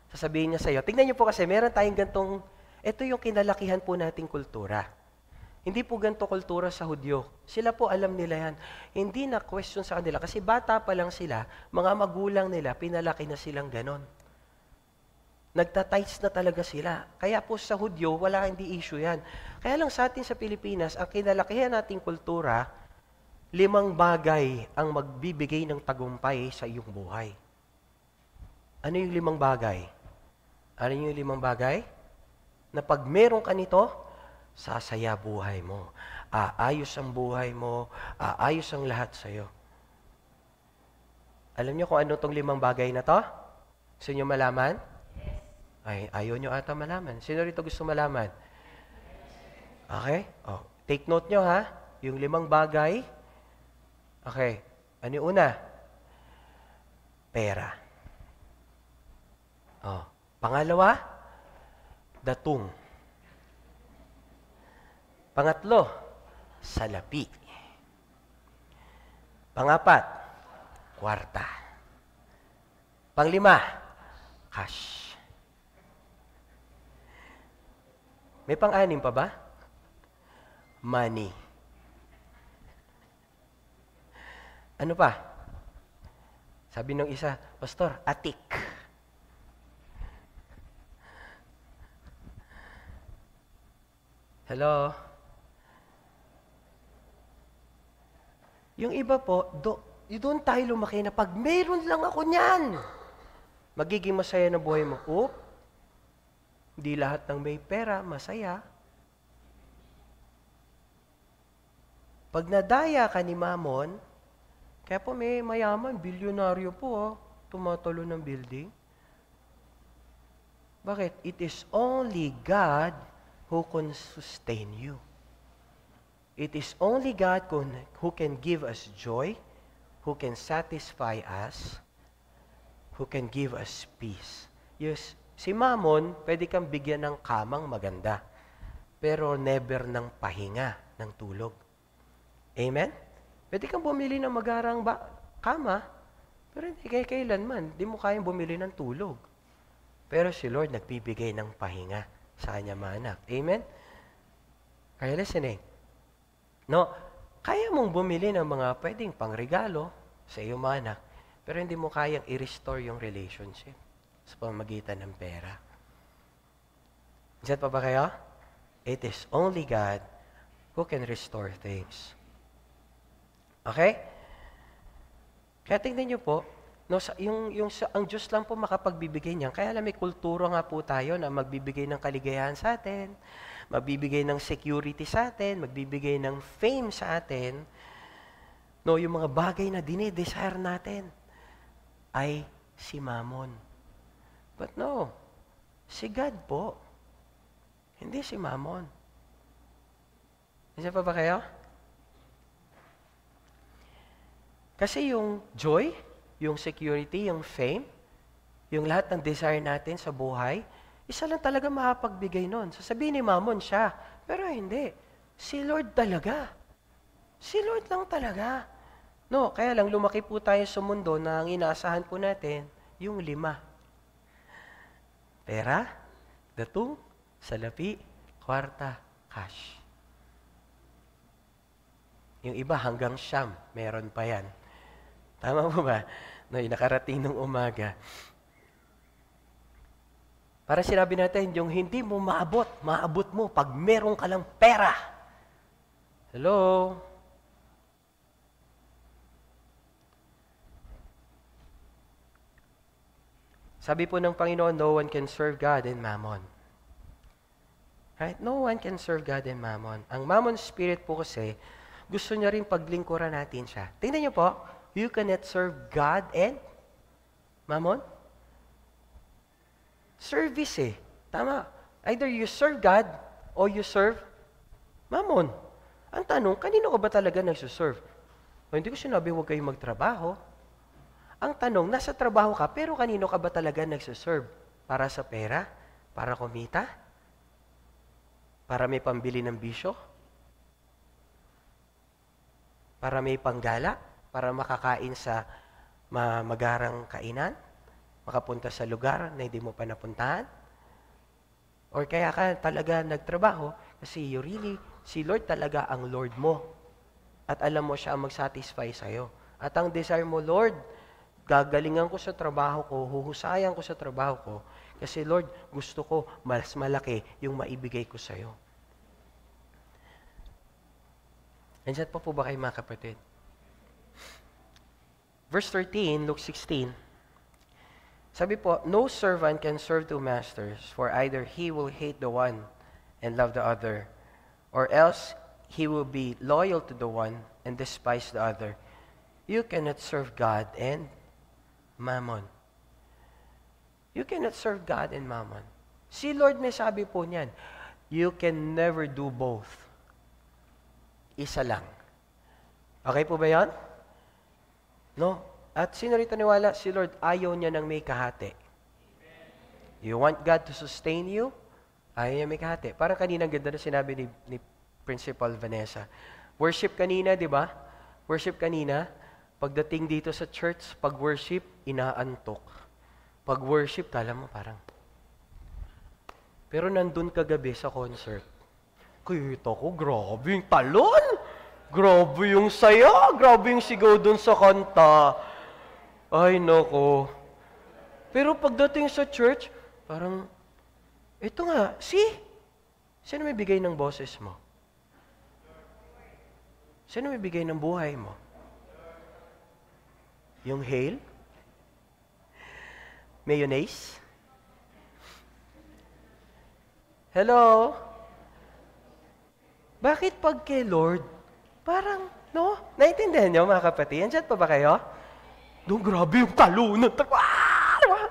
Sasabihin niya sa iyo, tingnan niyo po kasi, meron tayong gantong, ito yung kinalakihan po nating kultura. Hindi po ganto kultura sa Hudyo. Sila po alam nila yan. Hindi na question sa kanila. Kasi bata pa lang sila, mga magulang nila, pinalaki na silang ganon. Nagtatights na talaga sila. Kaya po sa Hudyo, wala hindi issue yan. Kaya lang sa atin sa Pilipinas, ang kinalakihan nating kultura, limang bagay ang magbibigay ng tagumpay sa iyong buhay. Ano yung limang bagay? Ano yung limang bagay? Na pag meron ka nito, sasaya buhay mo. Aayos ang buhay mo. Aayos ang lahat sa iyo. Alam niyo kung ano tong limang bagay na to? Gusto niyo malaman? Ay, ayaw niyo ata malaman. Sino rito gusto malaman? Okay? Oh, take note niyo ha. Yung limang bagay Okay. Ano una? Pera. Oh. Pangalawa, datong. Pangatlo, salapi. Pangapat, kwarta. Panglima, cash. May pang-anim pa ba? Money. Ano pa? Sabi ng isa, Pastor, atik. Hello? Yung iba po, do, doon tayo lumaki na pag meron lang ako niyan, magiging masaya na buhay mo. Oop, hindi lahat ng may pera, masaya. Pag nadaya ka ni Mamon, kaya po may mayaman, bilyonaryo po, oh, tumatalo ng building. Bakit? It is only God who can sustain you. It is only God who can give us joy, who can satisfy us, who can give us peace. Yes, si Mamon, pwede kang bigyan ng kamang maganda, pero never ng pahinga, ng tulog. Amen? Pwede kang bumili ng magarang ba- kama, pero hindi kay kailanman. Hindi mo kayang bumili ng tulog. Pero si Lord nagbibigay ng pahinga sa kanya manak. Amen? Kaya listening. No, kaya mong bumili ng mga pwedeng pangregalo sa iyong manak, pero hindi mo kayang i-restore yung relationship sa pamagitan ng pera. Isat pa ba kayo? It is only God who can restore things. Okay? Kaya tingnan niyo po, no, sa, yung, yung, sa, ang Diyos lang po makapagbibigay niyan. Kaya alam, may kulturo nga po tayo na magbibigay ng kaligayahan sa atin, magbibigay ng security sa atin, magbibigay ng fame sa atin. No, yung mga bagay na dinidesire natin ay si Mammon. But no, si God po. Hindi si Mammon. Isa pa ba kayo? Kasi yung joy, yung security, yung fame, yung lahat ng desire natin sa buhay, isa lang talaga makapagbigay nun. Sasabihin ni Mamon siya, pero hindi. Si Lord talaga. Si Lord lang talaga. No, kaya lang lumaki po tayo sa mundo na ang inaasahan po natin, yung lima. Pera, datong, salapi, kwarta, cash. Yung iba hanggang siyam, meron pa yan. Tama mo ba? No, nakarating nung umaga. Para sinabi natin, yung hindi mo maabot, maabot mo pag meron ka lang pera. Hello? Sabi po ng Panginoon, no one can serve God and mammon. Right? No one can serve God and mammon. Ang mammon spirit po kasi, gusto niya rin paglingkuran natin siya. Tingnan niyo po, you cannot serve God and Mammon. Service eh. Tama. Either you serve God or you serve Mammon. Ang tanong, kanino ka ba talaga nagsuserve? O, hindi ko sinabi huwag kayong magtrabaho. Ang tanong, nasa trabaho ka, pero kanino ka ba talaga nagsuserve? Para sa pera? Para kumita? Para may pambili ng bisyo? Para may panggala? para makakain sa magarang kainan, makapunta sa lugar na hindi mo pa napuntahan, or kaya ka talaga nagtrabaho kasi you really, si Lord talaga ang Lord mo. At alam mo siya ang mag magsatisfy sa'yo. At ang desire mo, Lord, gagalingan ko sa trabaho ko, huhusayan ko sa trabaho ko, kasi Lord, gusto ko mas malaki yung maibigay ko sa'yo. Nandiyan pa po ba kayo mga kapatid? Verse 13, Luke 16. Sabi po, no servant can serve two masters, for either he will hate the one and love the other, or else he will be loyal to the one and despise the other. You cannot serve God and mammon. You cannot serve God and mammon. Si Lord may sabi po niyan, you can never do both. Isa lang. Okay po ba yan? No? At sino rito niwala? Si Lord, ayaw niya nang may kahati. You want God to sustain you? Ayaw niya may kahati. Parang kanina ganda na sinabi ni, ni Principal Vanessa. Worship kanina, di ba? Worship kanina. Pagdating dito sa church, pag-worship, inaantok. Pag-worship, kala mo parang... Pero nandun kagabi sa concert, kito ko, grabe yung talon! Grabe yung saya, grabe yung sigaw dun sa kanta. Ay, nako. Pero pagdating sa church, parang, ito nga, see? Sino may bigay ng boses mo? Sino may bigay ng buhay mo? Yung hail? Mayonnaise? Hello? Bakit pag kay Lord, Parang, no? Naintindihan niyo, mga kapatid? Andiyan pa ba kayo? Doon, grabe yung talunan. Ah! Diba?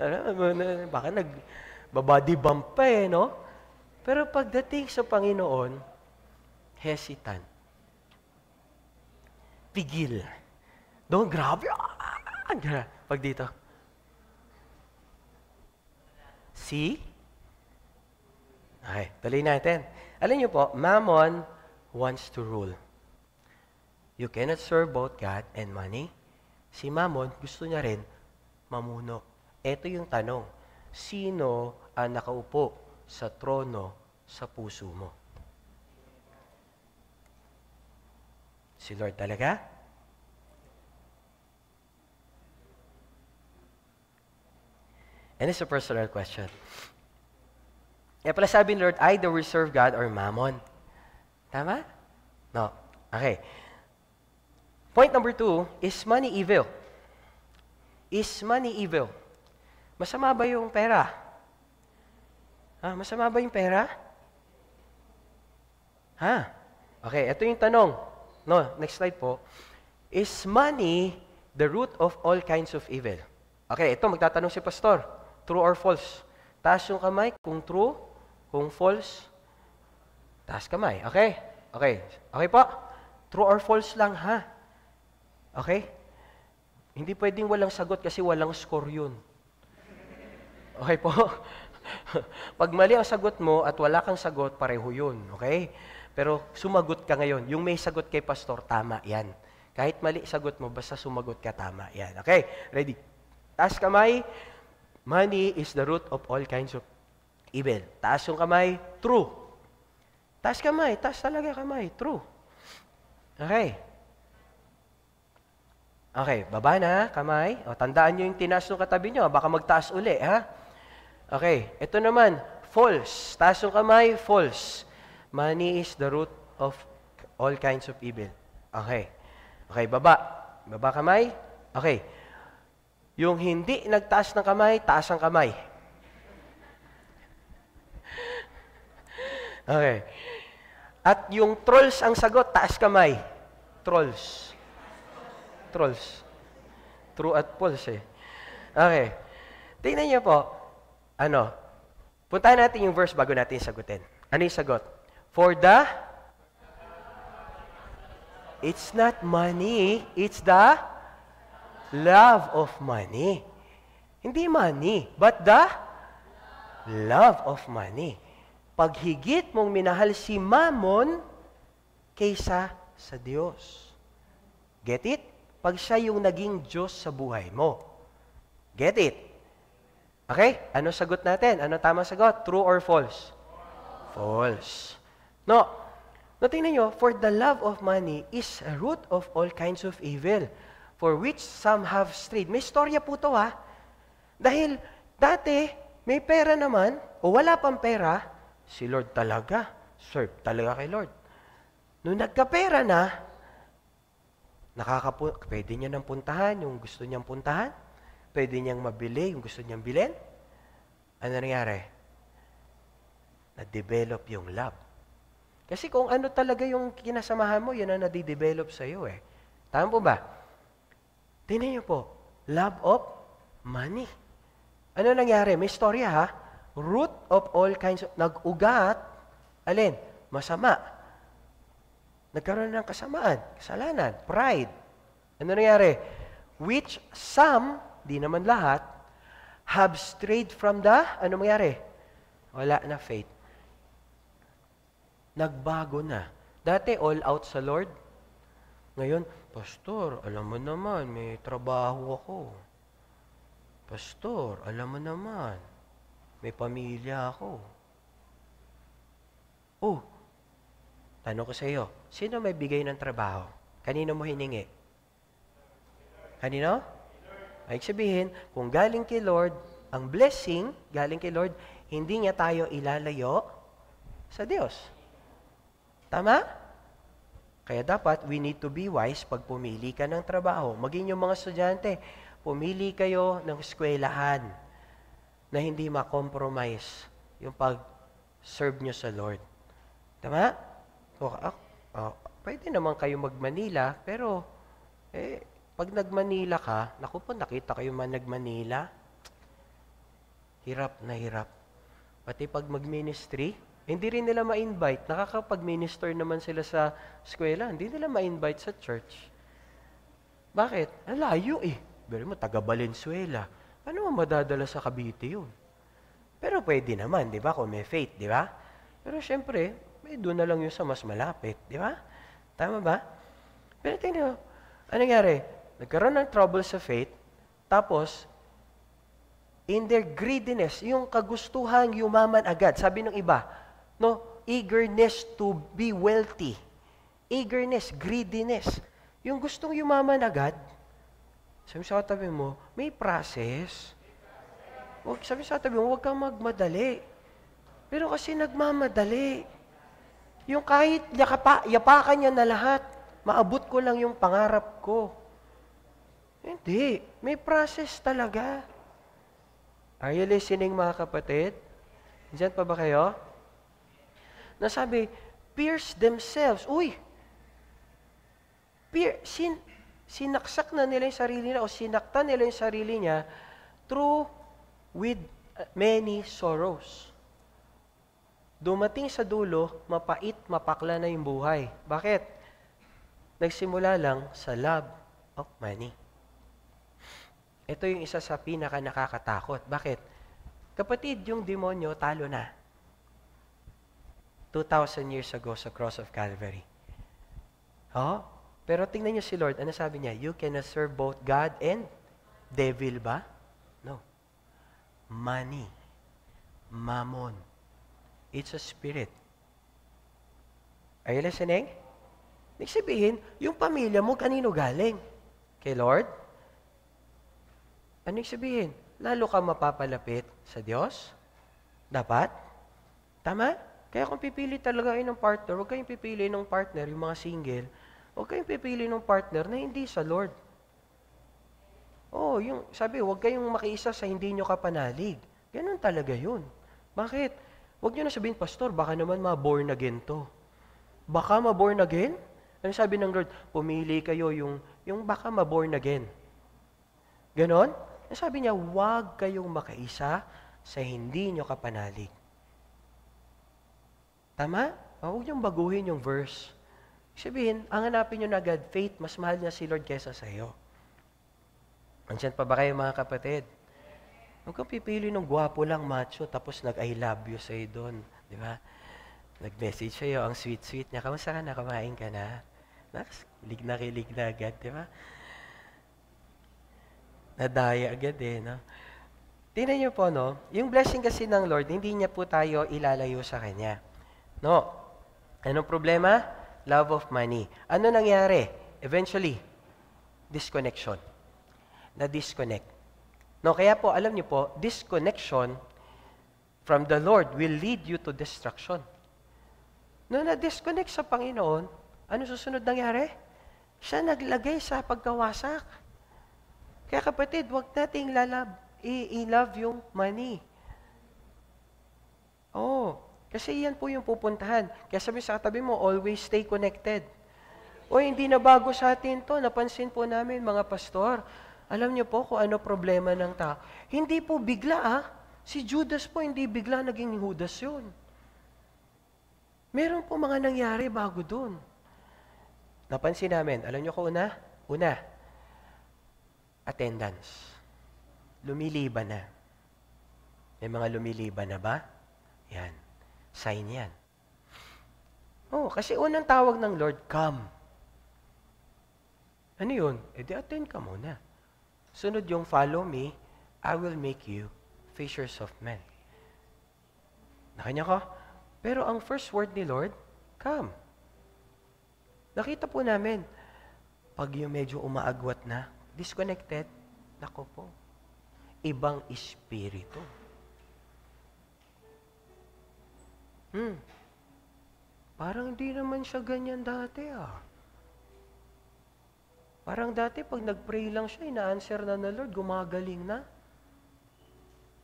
Ano, ano, ano, baka nagbabody bump pa eh, no? Pero pagdating sa Panginoon, hesitant. Pigil. Doon, grabe. Ah! Pag dito. See? Okay, tuloy natin. Alam niyo po, Mammon wants to rule. You cannot serve both God and money. Si Mammon, gusto niya rin mamuno. Ito yung tanong. Sino ang nakaupo sa trono sa puso mo? Si Lord talaga? And it's a personal question. Kaya pala sabi ni Lord, either we serve God or mammon. Tama? No. Okay. Point number two, is money evil? Is money evil? Masama ba yung pera? Ha? Masama ba yung pera? Ha? Okay, ito yung tanong. No, next slide po. Is money the root of all kinds of evil? Okay, ito magtatanong si pastor. True or false? Taas yung kamay kung true, kung false, taas kamay. Okay? Okay. Okay po? True or false lang ha? Okay? Hindi pwedeng walang sagot kasi walang score yun. Okay po? Pag mali ang sagot mo at wala kang sagot, pareho yun. Okay? Pero sumagot ka ngayon. Yung may sagot kay pastor, tama yan. Kahit mali sagot mo, basta sumagot ka, tama yan. Okay? Ready? Taas kamay. Money is the root of all kinds of evil. Taas yung kamay. True. Taas kamay. Taas talaga kamay. True. Okay. Okay, baba na, kamay. O, tandaan nyo yung tinaas ng katabi nyo. Baka magtaas uli, ha? Okay, ito naman, false. Taas ng kamay, false. Money is the root of all kinds of evil. Okay. Okay, baba. Baba kamay. Okay. Yung hindi nagtaas ng kamay, taas ang kamay. Okay. At yung trolls ang sagot, taas kamay. Trolls trolls. True at false eh. Okay. Tingnan niyo po. Ano? Puntahan natin yung verse bago natin sagutin. Ano yung sagot? For the It's not money, it's the love of money. Hindi money, but the love of money. Paghigit mong minahal si Mamon kaysa sa Diyos. Get it? pag siya yung naging Diyos sa buhay mo. Get it? Okay? Ano sagot natin? Ano tama sagot? True or false? False. No. No, tingnan nyo, for the love of money is a root of all kinds of evil, for which some have strayed. May storya po to ha. Dahil dati, may pera naman, o wala pang pera, si Lord talaga. Serve talaga kay Lord. Nung nagkapera na, Nakakapu- pwede niya nang puntahan yung gusto niyang puntahan. Pwede niyang mabili yung gusto niyang bilhin. Ano nangyari? Na-develop yung love. Kasi kung ano talaga yung kinasamahan mo, yun ang nadidevelop sa'yo eh. Tama po ba? Tingnan niyo po, love of money. Ano nangyari? May storya ha? Root of all kinds of... Nag-ugat. Alin? Masama. Nagkaroon ng kasamaan, kasalanan, pride. Ano nangyari? Which some, di naman lahat, have strayed from the, ano mangyari? Wala na faith. Nagbago na. Dati all out sa Lord. Ngayon, Pastor, alam mo naman, may trabaho ako. Pastor, alam mo naman, may pamilya ako. Oh, Tanong ko sa iyo, sino may bigay ng trabaho? Kanino mo hiningi? Kanino? Ay sabihin, kung galing kay Lord, ang blessing galing kay Lord, hindi niya tayo ilalayo sa Diyos. Tama? Kaya dapat, we need to be wise pag pumili ka ng trabaho. Maging yung mga estudyante, pumili kayo ng eskwelahan na hindi makompromise yung pag-serve nyo sa Lord. Tama? ko, ah, ah, pwede naman kayo mag-Manila, pero eh, pag nag-Manila ka, naku po, nakita kayo man nag-Manila, hirap na hirap. Pati pag mag-ministry, hindi rin nila ma-invite. Nakakapag-minister naman sila sa eskwela, hindi nila ma-invite sa church. Bakit? Ang layo eh. Pero mo, taga-Valenzuela. Ano mo madadala sa Cavite yun? Pero pwede naman, di ba? Kung may faith, di ba? Pero syempre, may eh, doon na lang yun sa mas malapit. Di ba? Tama ba? Pero tingnan mo, ano nangyari? Nagkaroon ng trouble sa faith, tapos, in their greediness, yung kagustuhang yumaman agad, sabi ng iba, no, eagerness to be wealthy. Eagerness, greediness. Yung gustong yumaman agad, sabi sa tabi mo, may process. Huwag, sabi sa tabi mo, huwag kang magmadali. Pero kasi nagmamadali. Yung kahit yakapa, yapakan niya na lahat, maabot ko lang yung pangarap ko. Hindi. May process talaga. Are you listening, mga kapatid? Diyan pa ba kayo? Nasabi, pierce themselves. Uy! Pier, sin, sinaksak na nila yung sarili nila o sinaktan nila yung sarili niya through with uh, many sorrows. Dumating sa dulo, mapait, mapakla na yung buhay. Bakit? Nagsimula lang sa love of money. Ito yung isa sa pinaka nakakatakot. Bakit? Kapatid, yung demonyo, talo na. 2,000 years ago sa cross of Calvary. Oh, pero tingnan niyo si Lord, ano sabi niya? You cannot serve both God and devil ba? No. Money. Mammon. It's a spirit. Are you listening? Ibig sabihin, yung pamilya mo kanino galing? Kay Lord? Ano sabihin? Lalo ka mapapalapit sa Diyos? Dapat? Tama? Kaya kung pipili talaga kayo ng partner, huwag kayong pipili ng partner, yung mga single, huwag kayong pipili ng partner na hindi sa Lord. Oh, yung sabi, huwag kayong makiisa sa hindi nyo kapanalig. Ganun talaga yun. Bakit? Huwag nyo na sabihin, Pastor, baka naman ma-born again to. Baka ma-born again? Ano sabi ng Lord? Pumili kayo yung, yung baka ma-born again. Ganon? Ang sabi niya, huwag kayong makaisa sa hindi nyo kapanalig. Tama? Ah, huwag niyong baguhin yung verse. Sabihin, ang hanapin nyo na God, faith, mas mahal niya si Lord kesa sa iyo. Andiyan pa ba kayo mga kapatid? Huwag kang pipili ng gwapo lang, macho, tapos nag-I love you sa'yo doon. Di ba? Nag-message sa'yo, ang sweet-sweet niya, kamusta ka na, kumain ka na? Naks, lig na kilig na agad, di ba? Nadaya agad eh, no? Tingnan niyo po, no? Yung blessing kasi ng Lord, hindi niya po tayo ilalayo sa Kanya. No? Anong problema? Love of money. Ano nangyari? Eventually, disconnection. Na-disconnect. No, kaya po, alam niyo po, disconnection from the Lord will lead you to destruction. No, na-disconnect sa Panginoon, ano susunod nangyari? Siya naglagay sa pagkawasak. Kaya kapatid, huwag nating lalab, i-love yung money. Oh, kasi yan po yung pupuntahan. Kaya sabi sa katabi mo, always stay connected. O hindi na bago sa atin to, napansin po namin mga pastor, alam niyo po kung ano problema ng tao. Hindi po bigla ah. Si Judas po hindi bigla naging Judas yun. Meron po mga nangyari bago dun. Napansin namin, alam niyo ko una? Una, attendance. Lumiliba na. May mga lumiliba na ba? Yan. Sign yan. Oh, kasi unang tawag ng Lord, come. Ano yun? E di attend ka muna. Sunod yung follow me, I will make you fishers of men. Nakanya ko? Pero ang first word ni Lord, come. Nakita po namin, pag yung medyo umaagwat na, disconnected, nako po, ibang espiritu. Hmm. Parang di naman siya ganyan dati ah. Parang dati, pag nag-pray lang siya, ina-answer na na Lord, gumagaling na.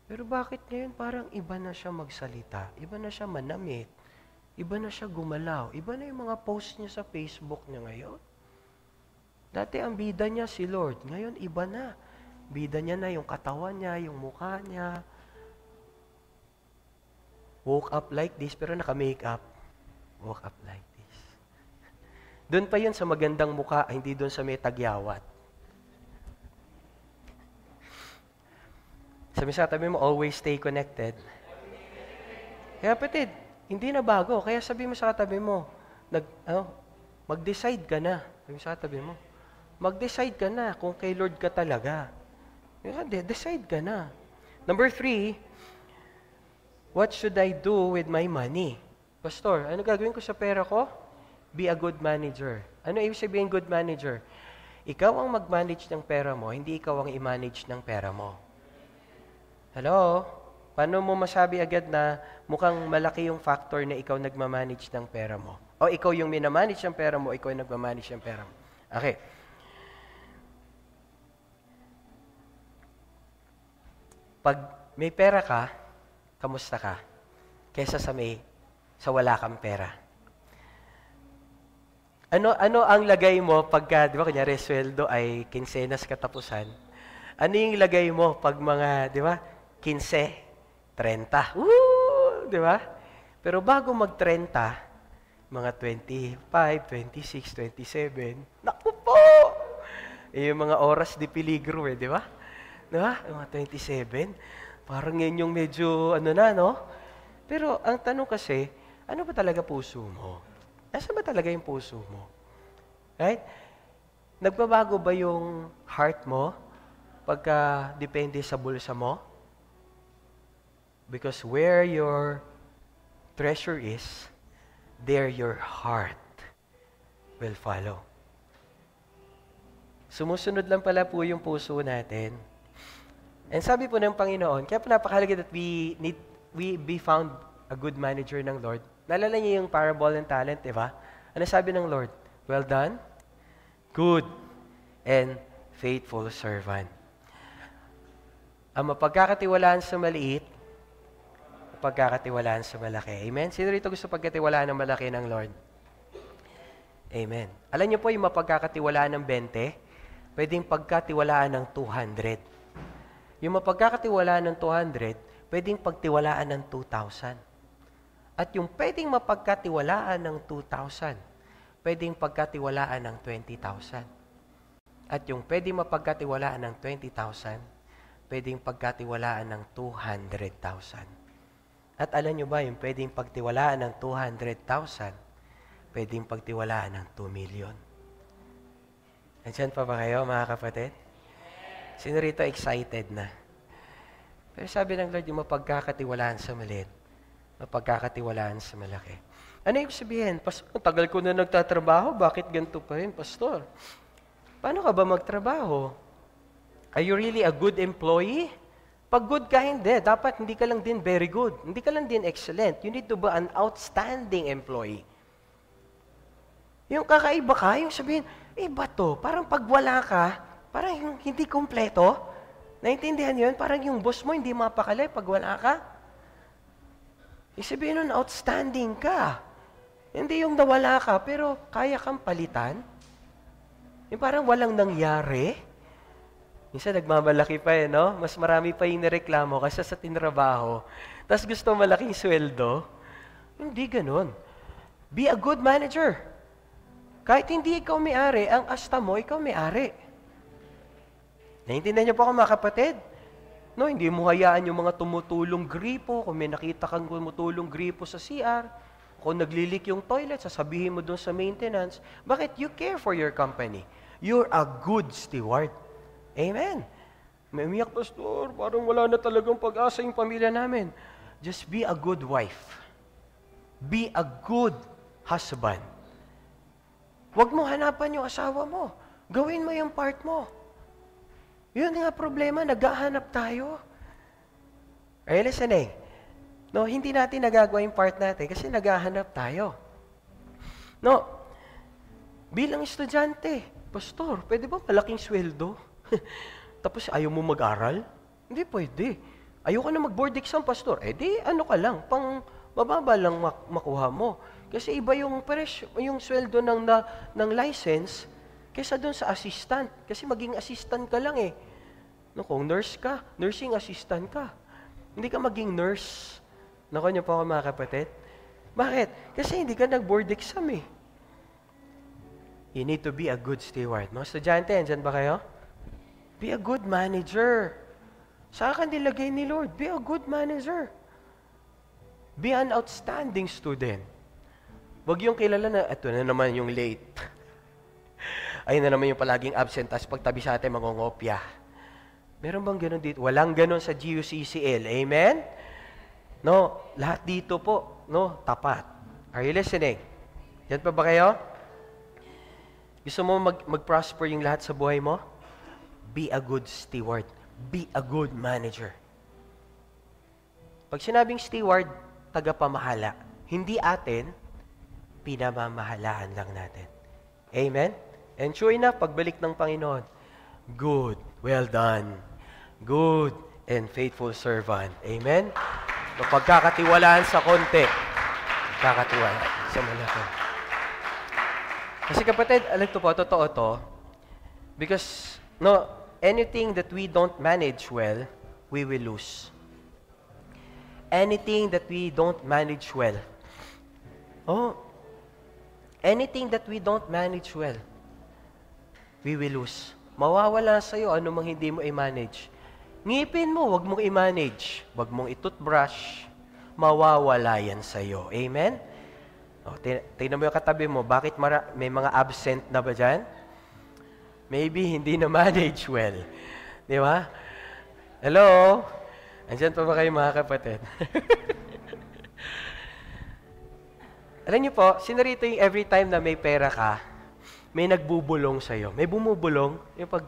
Pero bakit ngayon parang iba na siya magsalita, iba na siya manamit, iba na siya gumalaw, iba na yung mga post niya sa Facebook niya ngayon. Dati ang bida niya si Lord, ngayon iba na. Bida niya na yung katawan niya, yung mukha niya. Woke up like this, pero naka-makeup. Woke up like doon pa yun sa magandang muka, hindi doon sa may tagyawat. Sabi sa tabi mo, always stay connected. Kaya patid, hindi na bago. Kaya sabi mo sa katabi mo, nag, ano, mag-decide ka na. Sabi sa tabi mo, mag-decide ka na kung kay Lord ka talaga. Hindi, decide ka na. Number three, what should I do with my money? Pastor, ano gagawin ko sa pera ko? Be a good manager. Ano ibig sabihin good manager? Ikaw ang mag-manage ng pera mo, hindi ikaw ang i-manage ng pera mo. Hello? Paano mo masabi agad na mukhang malaki yung factor na ikaw nagmamanage ng pera mo? O ikaw yung minamanage ng pera mo, ikaw yung nagmamanage ng pera mo. Okay. Pag may pera ka, kamusta ka? Kesa sa may, sa wala kang pera. Ano, ano ang lagay mo pagka, di ba, kunyari, sweldo ay kinsenas katapusan? Ano yung lagay mo pag mga, di ba, 15, 30? Woo! Di ba? Pero bago mag-30, mga 25, 26, 27, naku po! Eh, yung mga oras di piligro eh, di ba? Di ba? Yung mga 27, parang yun yung medyo, ano na, no? Pero ang tanong kasi, ano ba talaga puso mo? Asa ba talaga yung puso mo? Right? Nagbabago ba yung heart mo pagka depende sa bulsa mo? Because where your treasure is, there your heart will follow. Sumusunod lang pala po yung puso natin. And sabi po ng Panginoon, kaya po napakahalaga that we need we be found a good manager ng Lord Nalala niyo yung parable ng talent, di ba? Ano sabi ng Lord? Well done, good and faithful servant. Ang mapagkakatiwalaan sa maliit, pagkakatiwalaan sa malaki. Amen? Sino rito gusto pagkatiwalaan ng malaki ng Lord? Amen. Alam niyo po yung mapagkakatiwalaan ng 20, pwedeng pagkatiwalaan ng 200. Yung mapagkakatiwalaan ng 200, pwedeng pagtiwalaan ng 2,000 at yung pwedeng mapagkatiwalaan ng 2,000, pwedeng pagkatiwalaan ng 20,000. At yung pwedeng mapagkatiwalaan ng 20,000, pwedeng pagkatiwalaan ng 200,000. At alam nyo ba, yung pwedeng pagtiwalaan ng 200,000, pwedeng pagtiwalaan ng 2 million. Nandiyan pa ba kayo, mga kapatid? Sino rito excited na? Pero sabi ng Lord, yung mapagkakatiwalaan sa maliit, na pagkakatiwalaan sa malaki. Ano yung sabihin? Pastor, tagal ko na nagtatrabaho, bakit ganito pa rin, Pastor? Paano ka ba magtrabaho? Are you really a good employee? Pag good ka, hindi. Dapat hindi ka lang din very good. Hindi ka lang din excellent. You need to be an outstanding employee. Yung kakaiba ka, yung sabihin, iba eh, to, parang pag wala ka, parang hindi kumpleto. Naintindihan yun? Parang yung boss mo hindi mapakali pag wala ka. Ibig sabihin nun, outstanding ka. Hindi yung nawala ka, pero kaya kang palitan. Yung parang walang nangyari. Minsan nagmamalaki pa eh, no? Mas marami pa yung nireklamo kaysa sa tinrabaho. Tapos gusto malaking sweldo. Hindi ganun. Be a good manager. Kahit hindi ikaw may-ari, ang asta mo, ikaw may-ari. Naiintindihan niyo po ako, mga kapatid? No, hindi mo hayaan yung mga tumutulong gripo. Kung may nakita kang tumutulong gripo sa CR, kung naglilik yung toilet, sasabihin mo doon sa maintenance. Bakit? You care for your company. You're a good steward. Amen. May umiyak, Pastor, parang wala na talagang pag-asa yung pamilya namin. Just be a good wife. Be a good husband. Huwag mo hanapan yung asawa mo. Gawin mo yung part mo. Yun nga problema, naghahanap tayo. Are you listening? No, hindi natin nagagawa yung part natin kasi naghahanap tayo. No, bilang estudyante, Pastor, pwede ba malaking sweldo? Tapos ayaw mo mag-aral? Hindi pwede. Ayaw ka na mag-board exam, Pastor. Eh di, ano ka lang, pang mababa lang makuha mo. Kasi iba yung, pres- yung sweldo ng, na, ng license kesa doon sa assistant. Kasi maging assistant ka lang eh. No, kung nurse ka, nursing assistant ka. Hindi ka maging nurse. Naku, niyo po ako mga kapatid. Bakit? Kasi hindi ka nag-board exam eh. You need to be a good steward. Mga estudyante, andyan ba kayo? Be a good manager. Sa akin nilagay ni Lord, be a good manager. Be an outstanding student. Huwag yung kilala na, ito na naman yung late. Ayun na naman yung palaging absent, tapos pagtabi sa atin, mangongopya. Meron bang ganun dito? Walang ganun sa GUCCL. Amen? No, lahat dito po, no, tapat. Are you listening? Yan pa ba kayo? Gusto mo mag- mag-prosper yung lahat sa buhay mo? Be a good steward. Be a good manager. Pag sinabing steward, tagapamahala. Hindi atin, pinamamahalaan lang natin. Amen? And sure enough, pagbalik ng Panginoon, good, well done, good and faithful servant. Amen? So pagkakatiwalaan sa konti, pagkakatiwalaan sa malaki. Kasi kapatid, alam to po, totoo to, because no, anything that we don't manage well, we will lose. Anything that we don't manage well. Oh, anything that we don't manage well, we will lose. Mawawala sa'yo anumang hindi mo i-manage. Ngipin mo, wag mong i-manage. Wag mong itutbrush. Mawawala yan sa'yo. Amen? O, oh, tin- tingnan mo yung katabi mo. Bakit mara- may mga absent na ba dyan? Maybe hindi na-manage well. Di ba? Hello? Andiyan pa ba kayo mga kapatid? Alam niyo po, sinarito yung every time na may pera ka, may nagbubulong sa iyo. May bumubulong, yung pag...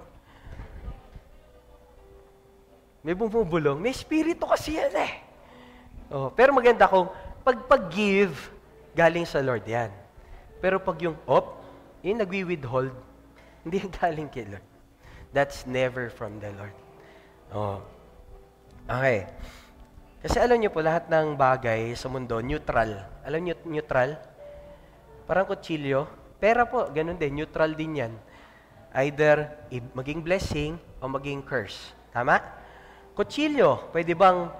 May bumubulong. May spirito kasi yan eh. Oh, pero maganda kung pag pag-give, galing sa Lord yan. Pero pag yung op, yung nagwi-withhold, hindi yung galing kay Lord. That's never from the Lord. Oh. Okay. Kasi alam niyo po, lahat ng bagay sa mundo, neutral. Alam niyo, neutral? Parang kutsilyo Pera po, ganun din, neutral din yan. Either maging blessing o maging curse. Tama? Kutsilyo, pwede bang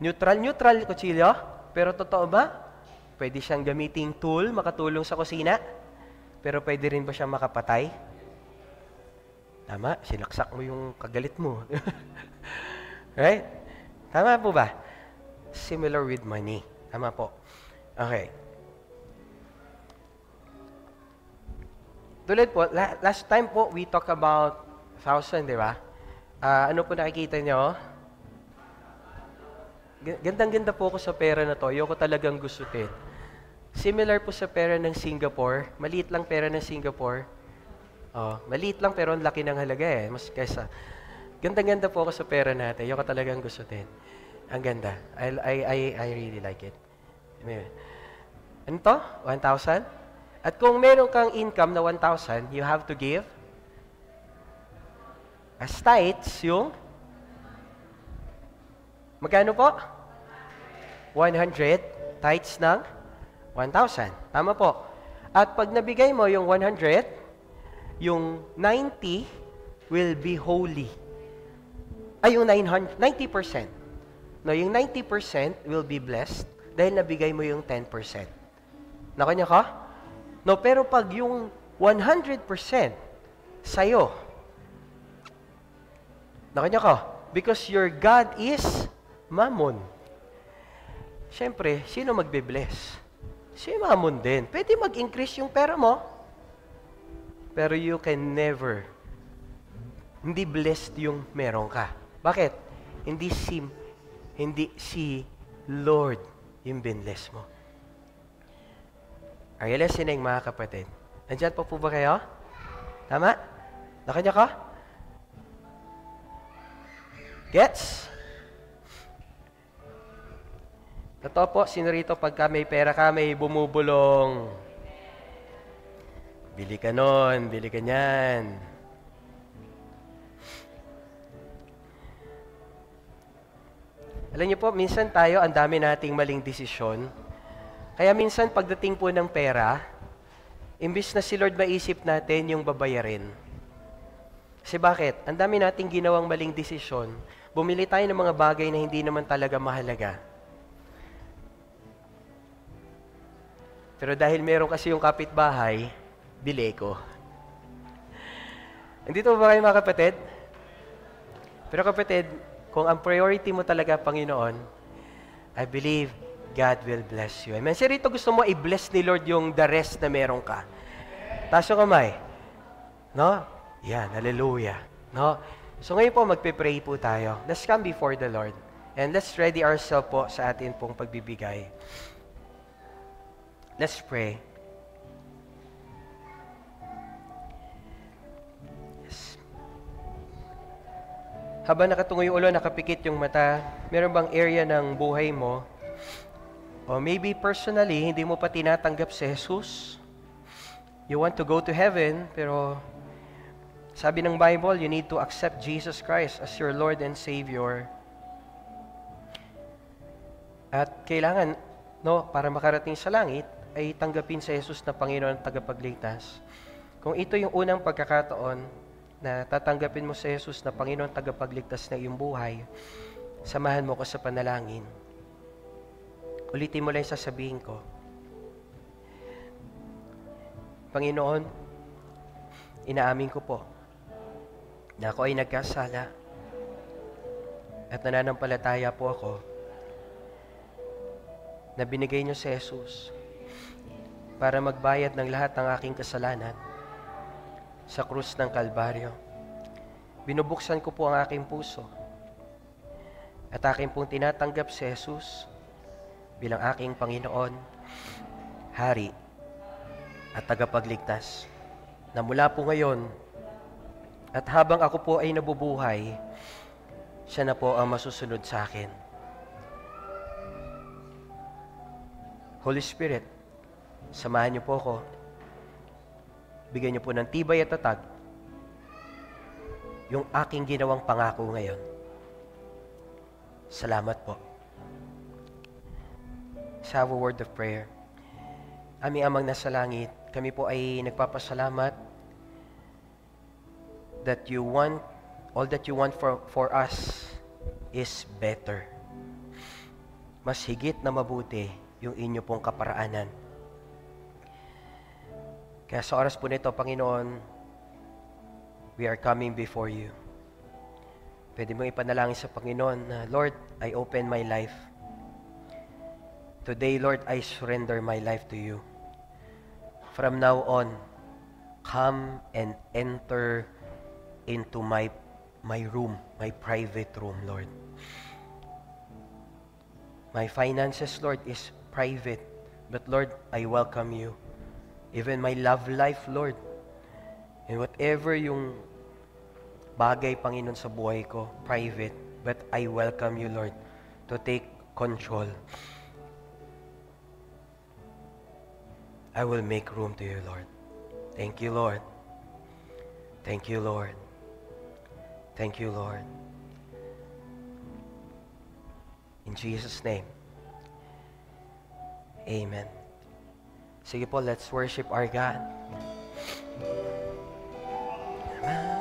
neutral-neutral kutsilyo? Pero totoo ba? Pwede siyang gamiting tool, makatulong sa kusina? Pero pwede rin ba siyang makapatay? Tama, sinaksak mo yung kagalit mo. right? Tama po ba? Similar with money. Tama po. Okay. Tulad po, la- last time po, we talk about thousand, di ba? Uh, ano po nakikita nyo? Gandang-ganda po ko sa pera na to. Ayoko talagang gustutin. Similar po sa pera ng Singapore. Maliit lang pera ng Singapore. Oh, maliit lang pero ang laki ng halaga eh. Mas kaysa. Ganda-ganda po ako sa pera natin. Ayoko talagang gustutin. Ang ganda. I, I, I, I really like it. Anyway. Ano to? 1,000? At kung meron kang income na 1,000, you have to give as tithes yung magkano po? 100 tithes ng 1,000. Tama po. At pag nabigay mo yung 100, yung 90 will be holy. Ay, yung 900, 90%. No, yung 90% will be blessed dahil nabigay mo yung 10%. Nakuha niyo Ka? No, pero pag yung 100% sa'yo, nakanya ka, because your God is mammon. Siyempre, sino magbe-bless? Si mammon din. Pwede mag-increase yung pera mo, pero you can never hindi blessed yung meron ka. Bakit? Hindi si hindi si Lord yung binless mo. Are you listening, mga kapatid? Nandiyan pa po ba kayo? Tama? Nakanya ka? Gets? Totoo po, sino rito pagka may pera ka, may bumubulong? Bili ka nun, bili ka niyan. Alam niyo po, minsan tayo, ang dami nating maling desisyon kaya minsan pagdating po ng pera, imbis na si Lord maisip natin yung babayarin. Kasi bakit? Ang dami nating ginawang maling desisyon. Bumili tayo ng mga bagay na hindi naman talaga mahalaga. Pero dahil meron kasi yung kapitbahay, bili ko. to ba kayo mga kapatid? Pero kapatid, kung ang priority mo talaga, Panginoon, I believe God will bless you. Amen. Sir, rito gusto mo i-bless ni Lord yung the rest na meron ka. Taas yung kamay. No? Yan, hallelujah. No? So ngayon po, magpe-pray po tayo. Let's come before the Lord. And let's ready ourselves po sa atin pong pagbibigay. Let's pray. Habang nakatungo yung ulo, nakapikit yung mata, meron bang area ng buhay mo Or maybe personally, hindi mo pa tinatanggap si Jesus. You want to go to heaven, pero sabi ng Bible, you need to accept Jesus Christ as your Lord and Savior. At kailangan, no, para makarating sa langit, ay tanggapin sa Jesus na Panginoon at tagapagligtas. Kung ito yung unang pagkakataon na tatanggapin mo sa Jesus na Panginoon at tagapagligtas ng iyong buhay, samahan mo ko sa panalangin. Ulitin mo lang yung sasabihin ko. Panginoon, inaamin ko po na ako ay nagkasala at nananampalataya po ako na binigay niyo si Jesus para magbayad ng lahat ng aking kasalanan sa krus ng Kalbaryo. Binubuksan ko po ang aking puso at aking pong tinatanggap si Jesus bilang aking Panginoon, Hari at tagapagligtas na mula po ngayon at habang ako po ay nabubuhay, siya na po ang masusunod sa akin. Holy Spirit, samahan niyo po ako. Bigyan niyo po ng tibay at tatag yung aking ginawang pangako ngayon. Salamat po. Let's have a word of prayer. Aming Amang nasa langit, kami po ay nagpapasalamat that you want, all that you want for, for us is better. Mas higit na mabuti yung inyo pong kaparaanan. Kaya sa oras po nito, Panginoon, we are coming before you. Pwede mong ipanalangin sa Panginoon na, Lord, I open my life Today, Lord, I surrender my life to you. From now on, come and enter into my my room, my private room, Lord. My finances, Lord, is private. But Lord, I welcome you. Even my love life, Lord. And whatever yung bagay, Panginoon, sa buhay ko, private. But I welcome you, Lord, to take control. I will make room to you, Lord. Thank you, Lord. Thank you, Lord. Thank you, Lord. In Jesus' name. Amen. Sige po, let's worship our God. Amen.